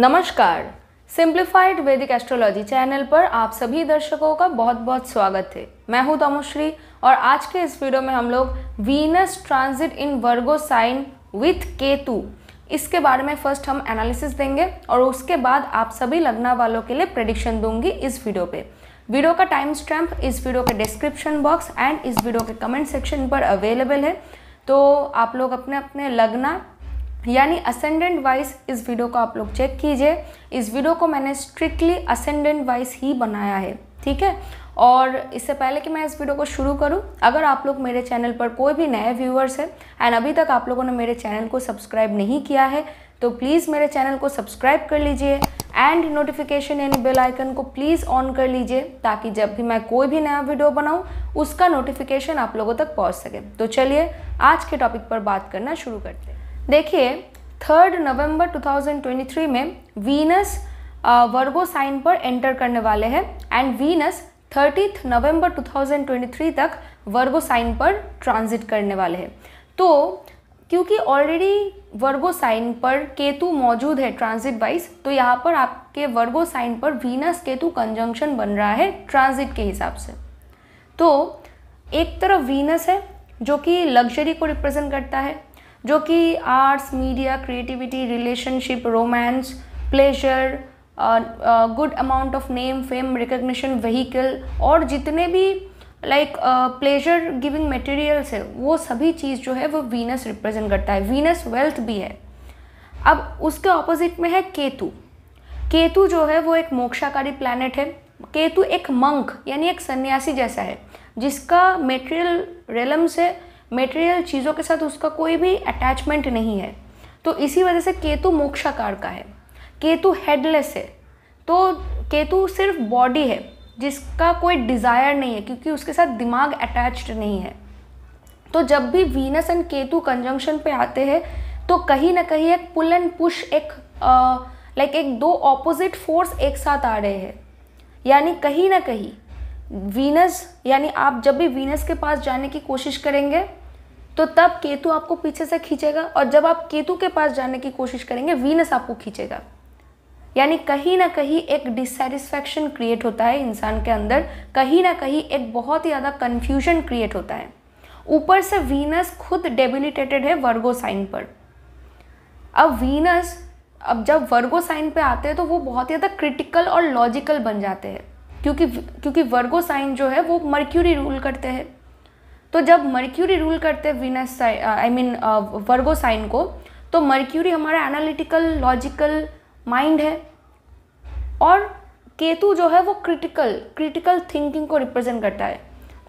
नमस्कार सिंप्लीफाइड वैदिक astrology channel पर आप सभी दर्शकों का बहुत बहुत स्वागत है मैं हूं तमुश्री और आज के इस वीडियो में हम लोग Venus transit in Virgo sign with Ketu इसके बारे में फर्स्ट हम एनालिसिस देंगे और उसके बाद आप सभी लगना वालों के लिए प्रडिक्शन दूंगी इस वीडियो पे वीडियो का टाइम स्टैम्प इस वीडियो के डिस्क्रिप्शन बॉक्स एंड इस वीडियो के कमेंट सेक्शन पर अवेलेबल है तो आप लोग अपने अपने लगना यानी असेंडेंट वाइज इस वीडियो को आप लोग चेक कीजिए इस वीडियो को मैंने स्ट्रिक्टली असेंडेंट वाइज ही बनाया है ठीक है और इससे पहले कि मैं इस वीडियो को शुरू करूं अगर आप लोग मेरे चैनल पर कोई भी नए व्यूअर्स हैं एंड अभी तक आप लोगों ने मेरे चैनल को सब्सक्राइब नहीं किया है तो प्लीज़ मेरे चैनल को सब्सक्राइब कर लीजिए एंड नोटिफिकेशन यानी बेल आइकन को प्लीज़ ऑन कर लीजिए ताकि जब भी मैं कोई भी नया वीडियो बनाऊँ उसका नोटिफिकेशन आप लोगों तक पहुँच सके तो चलिए आज के टॉपिक पर बात करना शुरू करते हैं देखिए थर्ड नवंबर 2023 में वीनस वर्गो साइन पर एंटर करने वाले हैं एंड वीनस थर्टीथ नवंबर 2023 तक वर्गो साइन पर ट्रांजिट करने वाले हैं तो क्योंकि ऑलरेडी वर्गो साइन पर केतु मौजूद है ट्रांजिट वाइज तो यहाँ पर आपके वर्गो साइन पर वीनस केतु कंजंक्शन बन रहा है ट्रांजिट के हिसाब से तो एक तरफ वीनस है जो कि लग्जरी को रिप्रेजेंट करता है जो कि arts media creativity relationship romance pleasure good amount of name fame recognition vehicle और जितने भी लाइक प्लेजर गिविंग मटेरियल्स है वो सभी चीज़ जो है वो वीनस रिप्रेजेंट करता है वीनस वेल्थ भी है अब उसके ऑपोजिट में है केतु केतु जो है वो एक मोक्षाकारी प्लानट है केतु एक मंक यानी एक सन्यासी जैसा है जिसका मेटेरियल रेलम से मेटेरियल चीज़ों के साथ उसका कोई भी अटैचमेंट नहीं है तो इसी वजह से केतु मोक्षाकार का है केतु हेडलेस है तो केतु सिर्फ बॉडी है जिसका कोई डिज़ायर नहीं है क्योंकि उसके साथ दिमाग अटैच्ड नहीं है तो जब भी वीनस एंड केतु कंजंक्शन पे आते हैं तो कहीं ना कहीं एक पुल एंड पुश एक लाइक एक दो ऑपोजिट फोर्स एक साथ आ रहे हैं यानी कहीं ना कहीं वीनस यानी आप जब भी वीनस के पास जाने की कोशिश करेंगे तो तब केतु आपको पीछे से खींचेगा और जब आप केतु के पास जाने की कोशिश करेंगे वीनस आपको खींचेगा यानी कहीं ना कहीं एक डिससेटिस्फैक्शन क्रिएट होता है इंसान के अंदर कहीं ना कहीं एक बहुत ही ज़्यादा कन्फ्यूजन क्रिएट होता है ऊपर से वीनस खुद डेबिलिटेटेड है वर्गो साइन पर अब वीनस अब जब वर्गो साइन पे आते हैं तो वो बहुत ही ज़्यादा क्रिटिकल और लॉजिकल बन जाते हैं क्योंकि क्योंकि वर्गो साइन जो है वो मर्क्यूरी रूल करते हैं तो जब मर्क्यूरी रूल करते हैं Venus I mean Virgo sign को तो मर्क्यूरी हमारा एनालिटिकल लॉजिकल माइंड है और केतु जो है वो क्रिटिकल क्रिटिकल थिंकिंग को रिप्रेजेंट करता है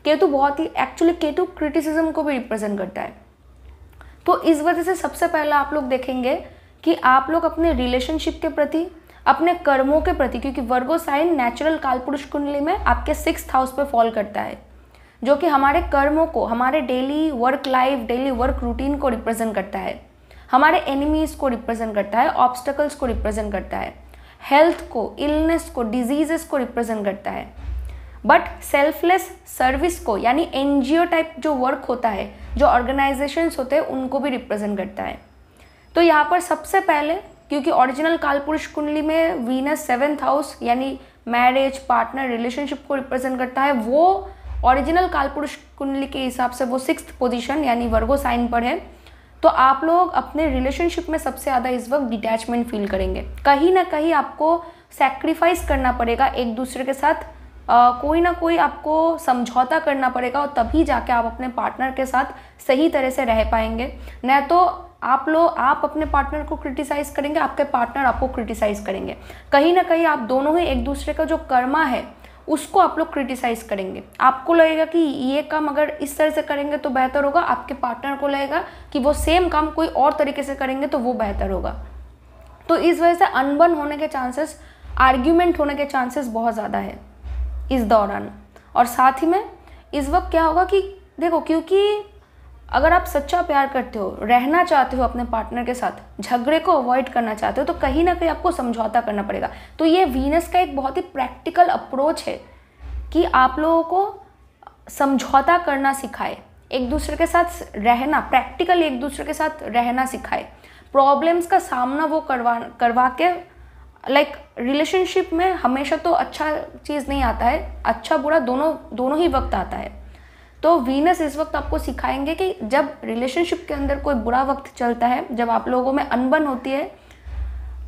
केतु बहुत ही एक्चुअली केतु क्रिटिसिज्म को भी रिप्रेजेंट करता है तो इस वजह से सबसे पहला आप लोग देखेंगे कि आप लोग अपने रिलेशनशिप के प्रति अपने कर्मों के प्रति क्योंकि वर्गो साइन नेचुरल कालपुरुष कुंडली में आपके सिक्स हाउस पर फॉल करता है जो कि हमारे कर्मों को हमारे daily work life daily work routine को रिप्रेजेंट करता है हमारे एनिमीज़ को रिप्रेजेंट करता है ऑब्स्टकल्स को रिप्रेजेंट करता है हेल्थ को इलनेस को डिजीजेस को रिप्रेजेंट करता है बट सेल्फलेस सर्विस को यानी एन टाइप जो वर्क होता है जो ऑर्गेनाइजेशंस होते हैं उनको भी रिप्रेजेंट करता है तो यहाँ पर सबसे पहले क्योंकि ओरिजिनल कालपुरुष कुंडली में वीनस सेवेंथ हाउस यानी मैरिज पार्टनर रिलेशनशिप को रिप्रेजेंट करता है वो ओरिजिनल कालपुरुष कुंडली के हिसाब से वो सिक्स पोजिशन यानी वर्गो साइन पर है तो आप लोग अपने रिलेशनशिप में सबसे ज़्यादा इस वक्त डिटैचमेंट फील करेंगे कहीं ना कहीं आपको सेक्रीफाइस करना पड़ेगा एक दूसरे के साथ Uh, कोई ना कोई आपको समझौता करना पड़ेगा और तभी जाके आप अपने पार्टनर के साथ सही तरह से रह पाएंगे न तो आप लोग आप अपने पार्टनर को क्रिटिसाइज़ करेंगे आपके पार्टनर आपको क्रिटिसाइज़ करेंगे कहीं ना कहीं आप दोनों ही एक दूसरे का जो कर्मा है उसको आप लोग क्रिटिसाइज़ करेंगे आपको लगेगा कि ये काम अगर इस तरह से करेंगे तो बेहतर होगा आपके पार्टनर को लगेगा कि वो सेम काम कोई और तरीके से करेंगे तो वो बेहतर होगा तो इस वजह से अनबन होने के चांसेस आर्ग्यूमेंट होने के चांसेस बहुत ज़्यादा है इस दौरान और साथ ही में इस वक्त क्या होगा कि देखो क्योंकि अगर आप सच्चा प्यार करते हो रहना चाहते हो अपने पार्टनर के साथ झगड़े को अवॉइड करना चाहते हो तो कहीं ना कहीं आपको समझौता करना पड़ेगा तो ये वीनस का एक बहुत ही प्रैक्टिकल अप्रोच है कि आप लोगों को समझौता करना सिखाए एक दूसरे के साथ रहना प्रैक्टिकली एक दूसरे के साथ रहना सिखाए प्रॉब्लम्स का सामना वो करवा करवा के लाइक like, रिलेशनशिप में हमेशा तो अच्छा चीज़ नहीं आता है अच्छा बुरा दोनों दोनों ही वक्त आता है तो वीनस इस वक्त आपको सिखाएंगे कि जब रिलेशनशिप के अंदर कोई बुरा वक्त चलता है जब आप लोगों में अनबन होती है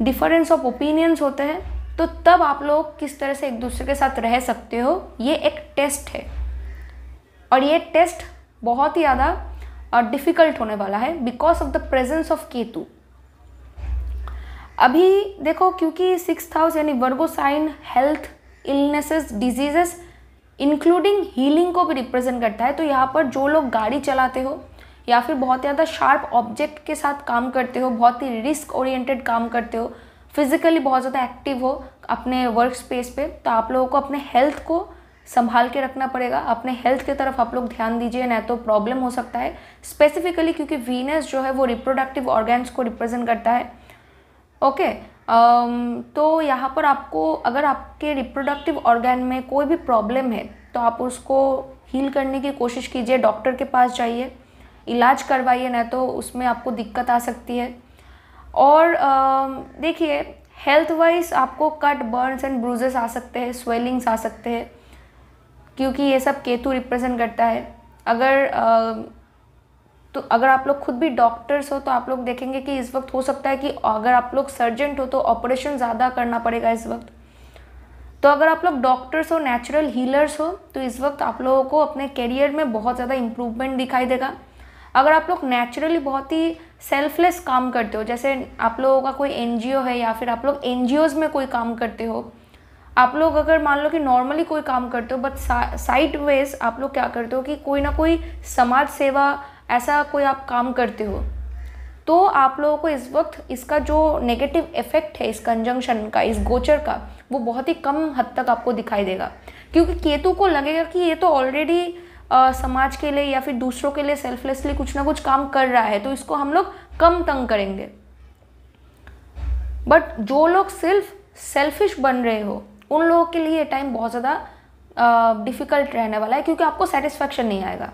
डिफरेंस ऑफ ओपिनियंस होते हैं तो तब आप लोग किस तरह से एक दूसरे के साथ रह सकते हो ये एक टेस्ट है और ये टेस्ट बहुत ही ज़्यादा डिफ़िकल्ट होने वाला है because of the presence of Ketu अभी देखो क्योंकि सिक्स हाउस यानी Virgo sign health illnesses diseases including healing को भी रिप्रेजेंट करता है तो यहाँ पर जो लोग गाड़ी चलाते हो या फिर बहुत ज़्यादा शार्प ऑब्जेक्ट के साथ काम करते हो बहुत ही रिस्क ओरिएंटेड काम करते हो फिजिकली बहुत ज़्यादा एक्टिव हो अपने वर्क स्पेस पे तो आप लोगों को अपने हेल्थ को संभाल के रखना पड़ेगा अपने हेल्थ की तरफ आप लोग ध्यान दीजिए ना तो प्रॉब्लम हो सकता है स्पेसिफिकली क्योंकि वीनस जो है वो रिप्रोडक्टिव ऑर्गेन्स को रिप्रेजेंट करता है ओके okay, तो यहाँ पर आपको अगर आपके रिप्रोडक्टिव ऑर्गेन में कोई भी प्रॉब्लम है तो आप उसको हील करने की कोशिश कीजिए डॉक्टर के पास जाइए इलाज करवाइए ना तो उसमें आपको दिक्कत आ सकती है और देखिए हेल्थ वाइज आपको कट बर्न्स एंड ब्रूजेस आ सकते हैं स्वेलिंग्स आ सकते हैं क्योंकि ये सब केतु रिप्रेजेंट करता है अगर तो अगर आप लोग खुद भी डॉक्टर्स हो तो आप लोग देखेंगे कि इस वक्त हो सकता है कि अगर आप लोग सर्जेंट हो तो ऑपरेशन ज़्यादा करना पड़ेगा इस वक्त तो अगर आप लोग डॉक्टर्स हो नेचुरल हीलर्स हो तो इस वक्त आप लोगों को अपने करियर में बहुत ज़्यादा इम्प्रूवमेंट दिखाई देगा अगर आप लोग नेचुरली बहुत ही सेल्फलेस काम करते हो जैसे आप लोगों का कोई एन है या फिर आप लोग एन में कोई काम करते हो आप लोग अगर मान लो कि नॉर्मली कोई काम करते हो बट साइड वेज आप लोग क्या करते हो कि कोई ना कोई समाज सेवा ऐसा कोई आप काम करते हो तो आप लोगों को इस वक्त इसका जो नेगेटिव इफेक्ट है इस कंजंक्शन का इस गोचर का वो बहुत ही कम हद तक आपको दिखाई देगा क्योंकि केतु को लगेगा कि ये तो ऑलरेडी समाज के लिए या फिर दूसरों के लिए सेल्फलेसली कुछ ना कुछ काम कर रहा है तो इसको हम लोग कम तंग करेंगे बट जो लोग सिर्फ सेल्फिश बन रहे हो उन लोगों के लिए टाइम बहुत ज़्यादा डिफ़िकल्ट रहने वाला है क्योंकि आपको सेटिस्फेक्शन नहीं आएगा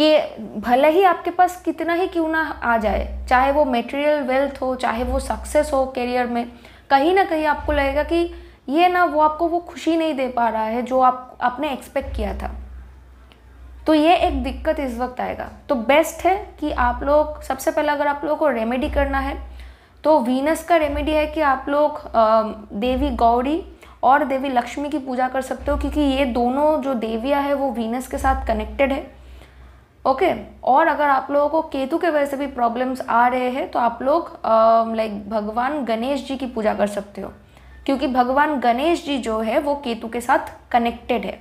कि भले ही आपके पास कितना ही क्यों ना आ जाए चाहे वो मेटेरियल वेल्थ हो चाहे वो सक्सेस हो करियर में कहीं ना कहीं आपको लगेगा कि ये ना वो आपको वो खुशी नहीं दे पा रहा है जो आप आपने एक्सपेक्ट किया था तो ये एक दिक्कत इस वक्त आएगा तो बेस्ट है कि आप लोग सबसे पहले अगर आप लोगों को रेमेडी करना है तो वीनस का रेमेडी है कि आप लोग देवी गौरी और देवी लक्ष्मी की पूजा कर सकते हो क्योंकि ये दोनों जो देवियाँ हैं वो वीनस के साथ कनेक्टेड है ओके okay. और अगर आप लोगों को केतु के वजह से भी प्रॉब्लम्स आ रहे हैं तो आप लोग लाइक um, भगवान गणेश जी की पूजा कर सकते हो क्योंकि भगवान गणेश जी जो है वो केतु के साथ कनेक्टेड है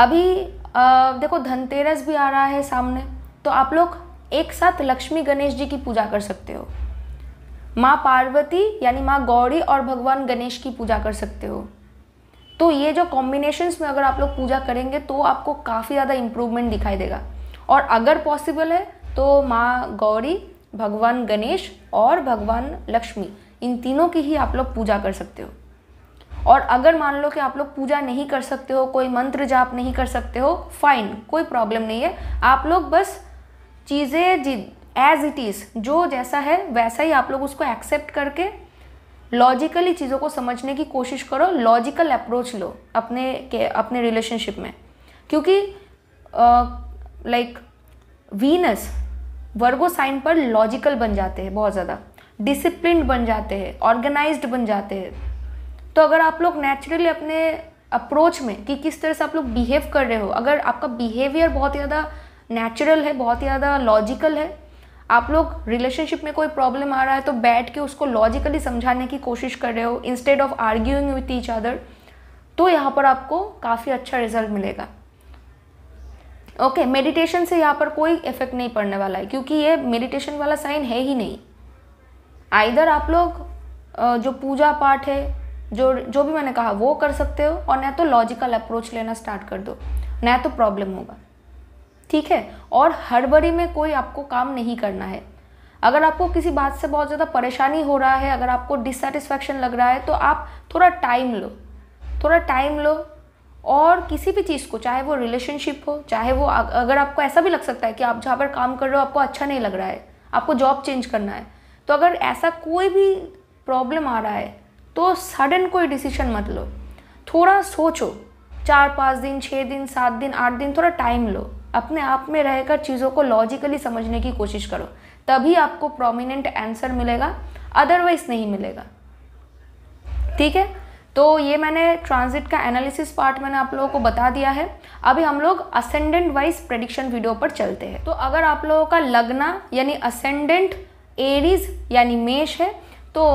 अभी आ, uh, देखो धनतेरस भी आ रहा है सामने तो आप लोग एक साथ लक्ष्मी गणेश जी की पूजा कर सकते हो माँ पार्वती यानी माँ गौरी और भगवान गणेश की पूजा कर सकते हो तो ये जो कॉम्बिनेशंस में अगर आप लोग पूजा करेंगे तो आपको काफ़ी ज़्यादा इम्प्रूवमेंट दिखाई देगा और अगर पॉसिबल है तो माँ गौरी भगवान गणेश और भगवान लक्ष्मी इन तीनों की ही आप लोग पूजा कर सकते हो और अगर मान लो कि आप लोग पूजा नहीं कर सकते हो कोई मंत्र जाप नहीं कर सकते हो फाइन कोई प्रॉब्लम नहीं है आप लोग बस चीज़ें जी एज इट इज़ जो जैसा है वैसा ही आप लोग उसको एक्सेप्ट करके लॉजिकली चीज़ों को समझने की कोशिश करो लॉजिकल अप्रोच लो अपने के अपने रिलेशनशिप में क्योंकि लाइक वीनस वर्गो साइन पर लॉजिकल बन जाते हैं बहुत ज़्यादा डिसिप्लिन बन जाते हैं ऑर्गेनाइज बन जाते हैं तो अगर आप लोग नेचुरली अपने अप्रोच में कि किस तरह से आप लोग बिहेव कर रहे हो अगर आपका बिहेवियर बहुत ज़्यादा नेचुरल है बहुत ज़्यादा लॉजिकल है आप लोग रिलेशनशिप में कोई प्रॉब्लम आ रहा है तो बैठ के उसको लॉजिकली समझाने की कोशिश कर रहे हो instead of arguing with each other तो यहाँ पर आपको काफ़ी अच्छा रिजल्ट मिलेगा ओके okay, मेडिटेशन से यहाँ पर कोई इफेक्ट नहीं पड़ने वाला है क्योंकि ये मेडिटेशन वाला साइन है ही नहीं आइधर आप लोग जो पूजा पाठ है जो जो भी मैंने कहा वो कर सकते हो और न तो लॉजिकल अप्रोच लेना स्टार्ट कर दो न तो प्रॉब्लम होगा ठीक है और हड़बड़ी में कोई आपको काम नहीं करना है अगर आपको किसी बात से बहुत ज़्यादा परेशानी हो रहा है अगर आपको डिससेटिस्फैक्शन लग रहा है तो आप थोड़ा टाइम लो थोड़ा टाइम लो और किसी भी चीज़ को चाहे वो रिलेशनशिप हो चाहे वो अगर आपको ऐसा भी लग सकता है कि आप जहाँ पर काम कर रहे हो आपको अच्छा नहीं लग रहा है आपको जॉब चेंज करना है तो अगर ऐसा कोई भी प्रॉब्लम आ रहा है तो सडन कोई डिसीजन मत लो थोड़ा सोचो चार पाँच दिन छः दिन सात दिन आठ दिन थोड़ा टाइम लो अपने आप में रहकर चीज़ों को लॉजिकली समझने की कोशिश करो तभी आपको प्रोमिनेंट आंसर मिलेगा अदरवाइज नहीं मिलेगा ठीक है तो ये मैंने ट्रांजिट का एनालिसिस पार्ट मैंने आप लोगों को बता दिया है अभी हम लोग असेंडेंट वाइज प्रडिक्शन वीडियो पर चलते हैं तो अगर आप लोगों का लगना यानी असेंडेंट एरीज यानी मेष है तो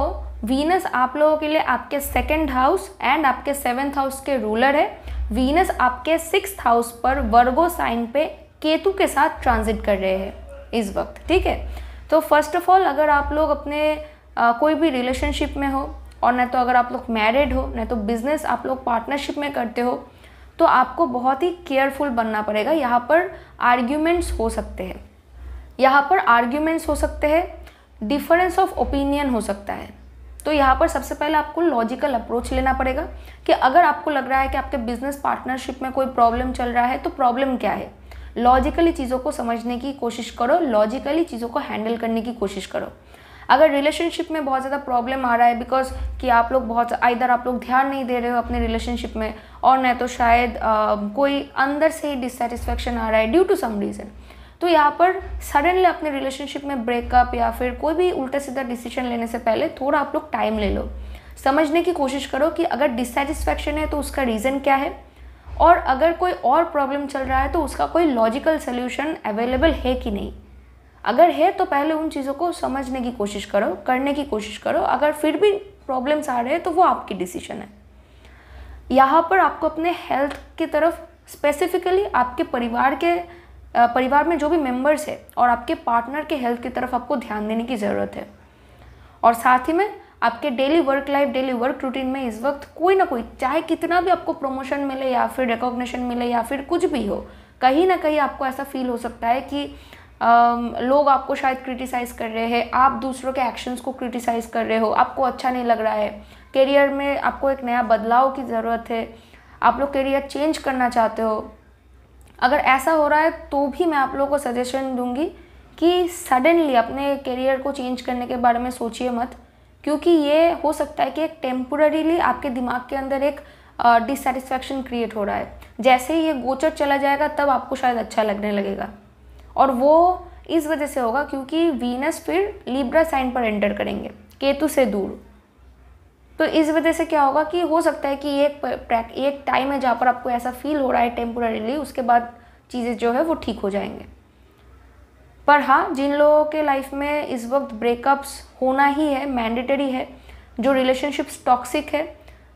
वीनस आप लोगों के लिए आपके सेकेंड हाउस एंड आपके सेवेंथ हाउस के रूलर है वीनस आपके सिक्स हाउस पर वर्गो साइन पे केतु के साथ ट्रांजिट कर रहे हैं इस वक्त ठीक है तो फर्स्ट ऑफ ऑल अगर आप लोग अपने आ, कोई भी रिलेशनशिप में हो और न तो अगर आप लोग मैरिड हो न तो बिज़नेस आप लोग पार्टनरशिप में करते हो तो आपको बहुत ही केयरफुल बनना पड़ेगा यहाँ पर आर्ग्यूमेंट्स हो सकते हैं यहाँ पर आर्ग्यूमेंट्स हो सकते हैं डिफरेंस ऑफ ओपिनियन हो सकता है तो यहाँ पर सबसे पहले आपको लॉजिकल अप्रोच लेना पड़ेगा कि अगर आपको लग रहा है कि आपके बिजनेस पार्टनरशिप में कोई प्रॉब्लम चल रहा है तो प्रॉब्लम क्या है लॉजिकली चीज़ों को समझने की कोशिश करो लॉजिकली चीज़ों को हैंडल करने की कोशिश करो अगर रिलेशनशिप में बहुत ज़्यादा प्रॉब्लम आ रहा है बिकॉज कि आप लोग बहुत इधर आप लोग ध्यान नहीं दे रहे हो अपने रिलेशनशिप में और न तो शायद आ, कोई अंदर से ही डिससेटिस्फेक्शन आ रहा है ड्यू टू सम रीज़न तो यहाँ पर सडनली अपने रिलेशनशिप में ब्रेकअप या फिर कोई भी उल्टा सीधा डिसीजन लेने से पहले थोड़ा आप लोग टाइम ले लो समझने की कोशिश करो कि अगर डिससेटिस्फैक्शन है तो उसका रीज़न क्या है और अगर कोई और प्रॉब्लम चल रहा है तो उसका कोई लॉजिकल सोल्यूशन अवेलेबल है कि नहीं अगर है तो पहले उन चीज़ों को समझने की कोशिश करो करने की कोशिश करो अगर फिर भी प्रॉब्लम्स आ रहे हैं तो वो आपकी डिसीजन है यहाँ पर आपको अपने हेल्थ की तरफ स्पेसिफिकली आपके परिवार के परिवार में जो भी मेम्बर्स है और आपके पार्टनर के हेल्थ की तरफ आपको ध्यान देने की ज़रूरत है और साथ ही में आपके daily work life daily work routine में इस वक्त कोई ना कोई चाहे कितना भी आपको प्रमोशन मिले या फिर रिकॉग्निशन मिले या फिर कुछ भी हो कहीं ना कहीं आपको ऐसा फील हो सकता है कि आ, लोग आपको शायद क्रिटिसाइज़ कर रहे हैं आप दूसरों के एक्शंस को क्रिटिसाइज़ कर रहे हो आपको अच्छा नहीं लग रहा है करियर में आपको एक नया बदलाव की ज़रूरत है आप लोग करियर चेंज करना चाहते हो अगर ऐसा हो रहा है तो भी मैं आप लोगों को सजेशन दूंगी कि सडनली अपने करियर को चेंज करने के बारे में सोचिए मत क्योंकि ये हो सकता है कि एक टेम्पोरिली आपके दिमाग के अंदर एक डिससेटिस्फैक्शन क्रिएट हो रहा है जैसे ही ये गोचर चला जाएगा तब आपको शायद अच्छा लगने लगेगा और वो इस वजह से होगा क्योंकि वीनस फिर लिब्रा साइन पर एंटर करेंगे केतु से दूर तो इस वजह से क्या होगा कि हो सकता है कि एक एक एक टाइम है जहाँ पर आपको ऐसा फील हो रहा है टेम्पोरेली उसके बाद चीज़ें जो है वो ठीक हो जाएंगे पर हाँ जिन लोगों के लाइफ में इस वक्त ब्रेकअप्स होना ही है मैंडेटरी है जो रिलेशनशिप्स टॉक्सिक है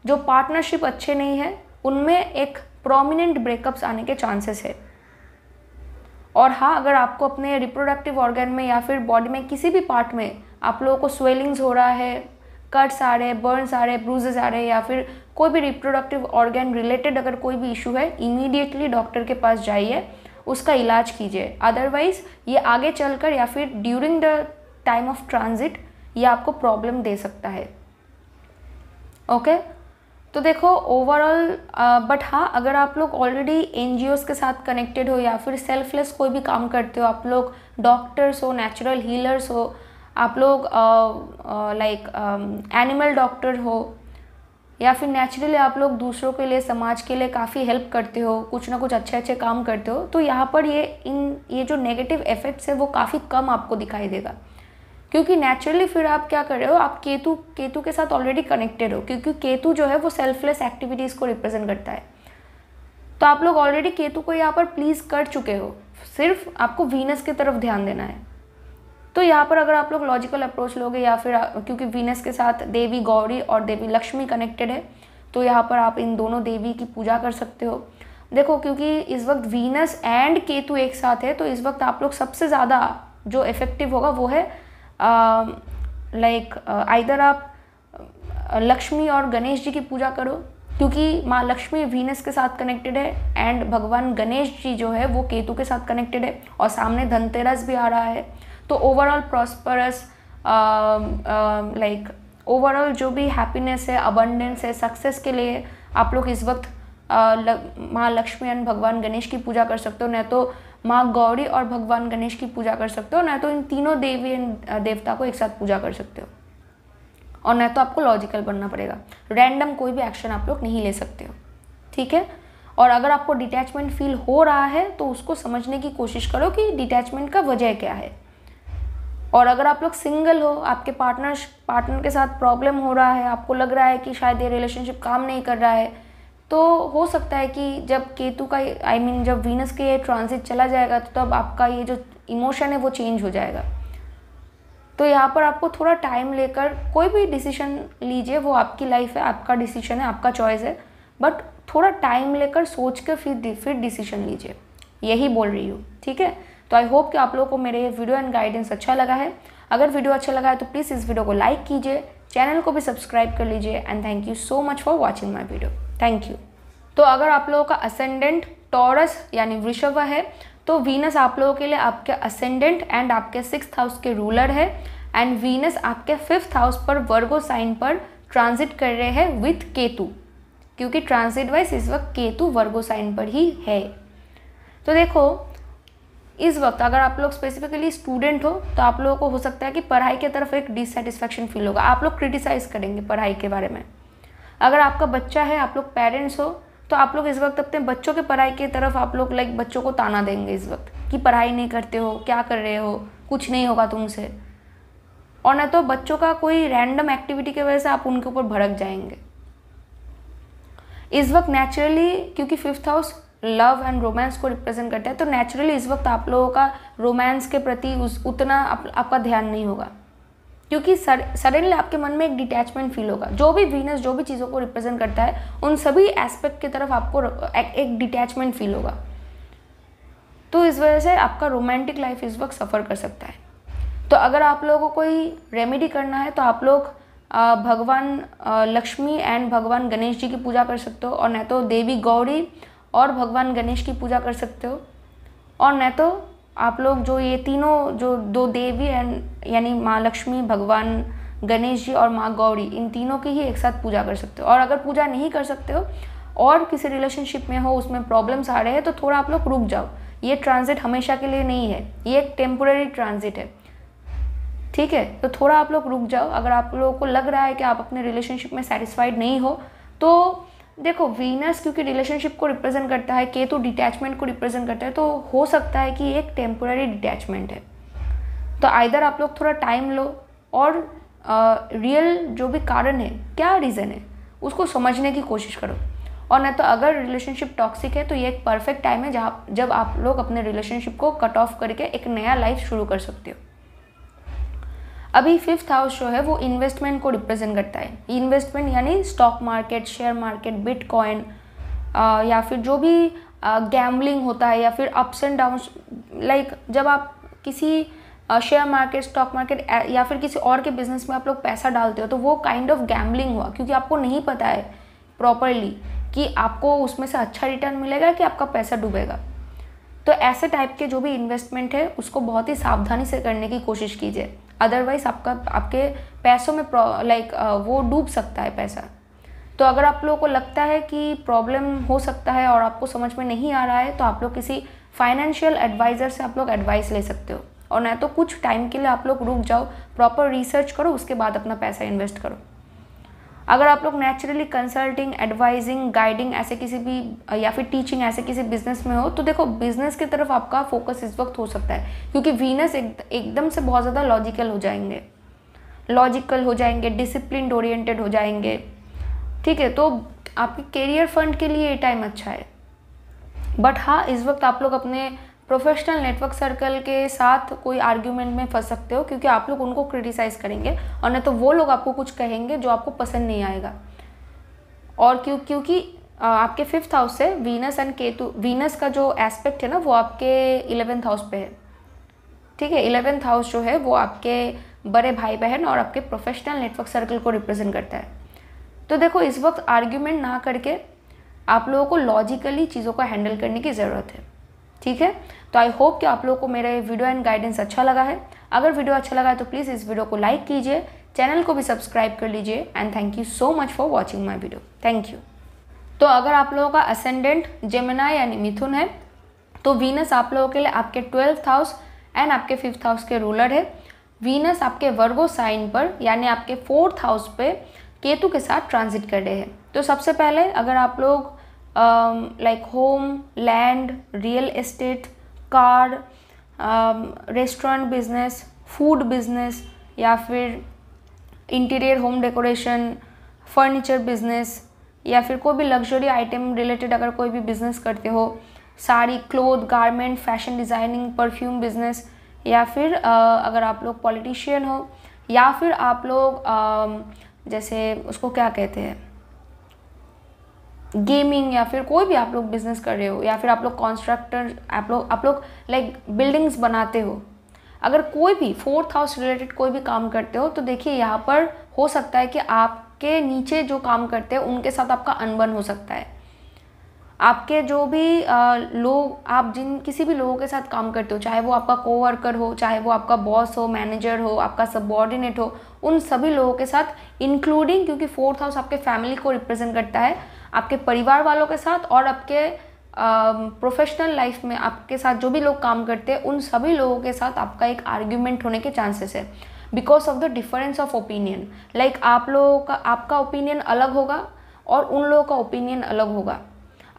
जो पार्टनरशिप अच्छे नहीं है उनमें एक प्रोमिनेंट ब्रेकअप्स आने के चांसेस है और हाँ अगर आपको अपने रिप्रोडक्टिव ऑर्गन में या फिर बॉडी में किसी भी पार्ट में आप लोगों को स्वेलिंग्स हो रहा है कट्स आ रहे हैं बर्न्स आ रहे हैं ब्रूजेज आ रहे हैं या फिर कोई भी रिप्रोडक्टिव ऑर्गेन रिलेटेड अगर कोई भी इशू है इमीडिएटली डॉक्टर के पास जाइए उसका इलाज कीजिए अदरवाइज़ ये आगे चलकर या फिर during the time of transit ये आपको प्रॉब्लम दे सकता है ओके okay? तो देखो ओवरऑल बट हाँ अगर आप लोग ऑलरेडी एन के साथ कनेक्टेड हो या फिर सेल्फलेस कोई भी काम करते हो आप लोग डॉक्टर्स हो नेचुरल हीलर्स हो आप लोग लाइक एनिमल डॉक्टर हो या फिर नेचुरली आप लोग दूसरों के लिए समाज के लिए काफ़ी हेल्प करते हो कुछ ना कुछ अच्छे अच्छे काम करते हो तो यहाँ पर ये इन ये जो नेगेटिव इफ़ेक्ट्स है वो काफ़ी कम आपको दिखाई देगा क्योंकि नेचुरली फिर आप क्या कर रहे हो आप केतु केतु के साथ ऑलरेडी कनेक्टेड हो क्योंकि केतु जो है वो सेल्फलेस एक्टिविटीज़ को रिप्रेजेंट करता है तो आप लोग ऑलरेडी केतु को यहाँ पर प्लीज़ कर चुके हो सिर्फ आपको वीनस की तरफ ध्यान देना है तो यहाँ पर अगर आप लोग लॉजिकल अप्रोच लोगे या फिर क्योंकि वीनस के साथ देवी गौरी और देवी लक्ष्मी कनेक्टेड है तो यहाँ पर आप इन दोनों देवी की पूजा कर सकते हो देखो क्योंकि इस वक्त वीनस एंड केतु एक साथ है तो इस वक्त आप लोग सबसे ज़्यादा जो इफ़ेक्टिव होगा वो है लाइक आइधर आप लक्ष्मी और गणेश जी की पूजा करो क्योंकि माँ लक्ष्मी वीनस के साथ कनेक्टेड है एंड भगवान गणेश जी जो है वो केतु के साथ कनेक्टेड है और सामने धनतेरस भी आ रहा है तो ओवरऑल प्रॉस्परस लाइक ओवरऑल जो भी हैप्पीनेस है अबंडेंस है सक्सेस के लिए आप लोग इस वक्त uh, माँ लक्ष्मी एंड भगवान गणेश की पूजा कर सकते हो न तो माँ गौरी और भगवान गणेश की पूजा कर सकते हो न तो इन तीनों देवी uh, देवता को एक साथ पूजा कर सकते हो और न तो आपको लॉजिकल बनना पड़ेगा रैंडम कोई भी एक्शन आप लोग नहीं ले सकते हो ठीक है और अगर आपको डिटैचमेंट फील हो रहा है तो उसको समझने की कोशिश करो कि डिटैचमेंट का वजह क्या है और अगर आप लोग सिंगल हो आपके पार्टनर पार्टनर के साथ प्रॉब्लम हो रहा है आपको लग रहा है कि शायद ये रिलेशनशिप काम नहीं कर रहा है तो हो सकता है कि जब केतु का आई I मीन mean, जब वीनस के ये ट्रांसिट चला जाएगा तो तब आपका ये जो इमोशन है वो चेंज हो जाएगा तो यहाँ पर आपको थोड़ा टाइम लेकर कोई भी डिसीजन लीजिए वो आपकी लाइफ है आपका डिसीजन है आपका चॉइस है बट थोड़ा टाइम लेकर सोच कर फिर फिर डिसीजन लीजिए यही बोल रही हूँ ठीक है तो आई होप कि आप लोगों को मेरे वीडियो एंड गाइडेंस अच्छा लगा है अगर वीडियो अच्छा लगा है तो प्लीज़ इस वीडियो को लाइक कीजिए चैनल को भी सब्सक्राइब कर लीजिए and thank you so much for watching my video thank you तो अगर आप लोगों का असेंडेंट टॉरस यानी वृषभ है तो वीनस आप लोगों के लिए आपके असेंडेंट एंड आपके सिक्स हाउस के रूलर है एंड वीनस आपके फिफ्थ हाउस पर वर्गो साइन पर ट्रांजिट कर रहे हैं विथ केतु क्योंकि ट्रांजिट वाइज इस वक्त केतु वर्गो साइन पर ही है तो देखो इस वक्त अगर आप लोग स्पेसिफिकली स्टूडेंट हो तो आप लोगों को हो सकता है कि पढ़ाई की तरफ एक डिससेटिस्फेक्शन फील होगा आप लोग क्रिटिसाइज़ करेंगे पढ़ाई के बारे में अगर आपका बच्चा है आप लोग पेरेंट्स हो तो आप लोग इस वक्त अपने बच्चों के पढ़ाई की तरफ आप लोग लाइक बच्चों को ताना देंगे इस वक्त कि पढ़ाई नहीं करते हो क्या कर रहे हो कुछ नहीं होगा तुमसे और ना तो बच्चों का कोई रैंडम एक्टिविटी की वजह से आप उनके ऊपर भड़क जाएंगे इस वक्त नेचुरली क्योंकि fifth house love and romance को रिप्रेजेंट करता है तो नेचुरली इस वक्त आप लोगों का रोमांस के प्रति उस उतना आप, आपका ध्यान नहीं होगा क्योंकि सडनली आपके मन में एक डिटैचमेंट फील होगा जो भी वीनस जो भी चीज़ों को रिप्रेजेंट करता है उन सभी एस्पेक्ट की तरफ आपको एक, डिटैचमेंट फील होगा तो इस वजह से आपका रोमांटिक लाइफ इस वक्त सफ़र कर सकता है तो अगर आप लोगों को कोई रेमेडी करना है तो आप लोग भगवान लक्ष्मी एंड भगवान गणेश जी की पूजा कर सकते हो और न तो देवी गौरी और भगवान गणेश की पूजा कर सकते हो और नहीं तो आप लोग जो ये तीनों जो दो देवी एंड यानी माँ लक्ष्मी भगवान गणेश जी और माँ गौरी इन तीनों की ही एक साथ पूजा कर सकते हो और अगर पूजा नहीं कर सकते हो और किसी रिलेशनशिप में हो उसमें प्रॉब्लम्स आ रहे हैं तो थोड़ा आप लोग रुक जाओ ये ट्रांजिट हमेशा के लिए नहीं है ये एक टेम्पोरेरी ट्रांजिट है ठीक है तो थोड़ा आप लोग रुक जाओ अगर आप लोगों को लग रहा है कि आप अपने रिलेशनशिप में सेटिस्फाइड नहीं हो तो देखो वीनस क्योंकि रिलेशनशिप को रिप्रेजेंट करता है केतु तो डिटैचमेंट को रिप्रेजेंट करता है तो हो सकता है कि एक टेम्पोरि डिटैचमेंट है तो आइधर आप लोग थोड़ा टाइम लो और रियल जो भी कारण है क्या रीज़न है उसको समझने की कोशिश करो और न तो अगर रिलेशनशिप टॉक्सिक है तो ये एक परफेक्ट टाइम है जहाँ जब आप लोग अपने रिलेशनशिप को कट ऑफ करके एक नया लाइफ शुरू कर सकते हो अभी फिफ्थ हाउस जो है वो इन्वेस्टमेंट को रिप्रेजेंट करता है इन्वेस्टमेंट यानी stock market share market bitcoin या फिर जो भी गैम्बलिंग होता है या फिर अप्स एंड डाउन लाइक जब आप किसी शेयर मार्केट स्टॉक मार्केट या फिर किसी और के बिजनेस में आप लोग पैसा डालते हो तो वो काइंड ऑफ गैम्बलिंग हुआ क्योंकि आपको नहीं पता है प्रॉपरली कि आपको उसमें से अच्छा रिटर्न मिलेगा कि आपका पैसा डूबेगा तो ऐसे टाइप के जो भी इन्वेस्टमेंट है उसको बहुत ही सावधानी से करने की कोशिश कीजिए अदरवाइज आपका आपके पैसों में लाइक वो डूब सकता है पैसा तो अगर आप लोगों को लगता है कि प्रॉब्लम हो सकता है और आपको समझ में नहीं आ रहा है तो आप लोग किसी फाइनेंशियल एडवाइज़र से आप लोग एडवाइस ले सकते हो और ना तो कुछ टाइम के लिए आप लोग रुक जाओ प्रॉपर रिसर्च करो उसके बाद अपना पैसा इन्वेस्ट करो अगर आप लोग नेचुरली कंसल्टिंग एडवाइजिंग गाइडिंग ऐसे किसी भी या फिर टीचिंग ऐसे किसी बिजनेस में हो तो देखो बिजनेस की तरफ आपका फोकस इस वक्त हो सकता है क्योंकि वीनस एक एकदम से बहुत ज़्यादा लॉजिकल हो जाएंगे लॉजिकल हो जाएंगे डिसिप्लिन ओरिएंटेड हो जाएंगे ठीक है तो आपके करियर फंड के लिए ये टाइम अच्छा है बट हाँ इस वक्त आप लोग अपने प्रोफेशनल नेटवर्क सर्कल के साथ कोई आर्ग्यूमेंट में फंस सकते हो क्योंकि आप लोग उनको क्रिटिसाइज़ करेंगे और नहीं तो वो लोग आपको कुछ कहेंगे जो आपको पसंद नहीं आएगा और क्यों क्योंकि आपके फिफ्थ हाउस से वीनस एंड केतु वीनस का जो एस्पेक्ट है ना वो आपके इलेवेंथ हाउस पे है ठीक है इलेवेंथ हाउस जो है वो आपके बड़े भाई बहन और आपके प्रोफेशनल नेटवर्क सर्कल को रिप्रेजेंट करता है तो देखो इस वक्त आर्ग्यूमेंट ना करके आप लोगों को लॉजिकली चीज़ों को हैंडल करने की ज़रूरत है ठीक है तो आई होप कि आप लोगों को मेरा ये वीडियो एंड गाइडेंस अच्छा लगा है अगर वीडियो अच्छा लगा है तो प्लीज़ इस वीडियो को लाइक कीजिए चैनल को भी सब्सक्राइब कर लीजिए and thank you so much for watching my video thank you तो अगर आप लोगों का असेंडेंट जेमिना यानी मिथुन है तो वीनस आप लोगों के लिए आपके ट्वेल्थ हाउस एंड आपके फिफ्थ हाउस के रूलर है वीनस आपके वर्गो साइन पर यानी आपके फोर्थ हाउस पे केतु के साथ ट्रांजिट कर रहे हैं तो सबसे पहले अगर आप लोग like home land real estate car restaurant business food business या फिर interior home decoration furniture business या फिर कोई भी लग्जरी आइटम रिलेटेड अगर कोई भी बिजनेस करते हो sari cloth garment fashion designing perfume business या फिर अगर आप लोग पॉलिटिशियन हो या फिर आप लोग जैसे उसको क्या कहते हैं गेमिंग या फिर कोई भी आप लोग बिजनेस कर रहे हो या फिर आप लोग कॉन्स्ट्रक्टर आप लोग आप लोग लाइक बिल्डिंग्स बनाते हो अगर कोई भी फोर्थ हाउस रिलेटेड कोई भी काम करते हो तो देखिए यहाँ पर हो सकता है कि आपके नीचे जो काम करते हैं उनके साथ आपका अनबन हो सकता है आपके जो भी लोग आप जिन किसी भी लोगों के साथ काम करते हो चाहे वो आपका कोवर्कर हो चाहे वो आपका बॉस हो मैनेजर हो आपका सबॉर्डिनेट हो उन सभी लोगों के साथ इंक्लूडिंग क्योंकि फोर्थ हाउस आपके फैमिली को रिप्रेजेंट करता है आपके परिवार वालों के साथ और आपके प्रोफेशनल लाइफ में आपके साथ जो भी लोग काम करते हैं उन सभी लोगों के साथ आपका एक आर्ग्यूमेंट होने के चांसेस है because of the difference of opinion like आप लोगों का आपका ओपिनियन अलग होगा और उन लोगों का ओपिनियन अलग होगा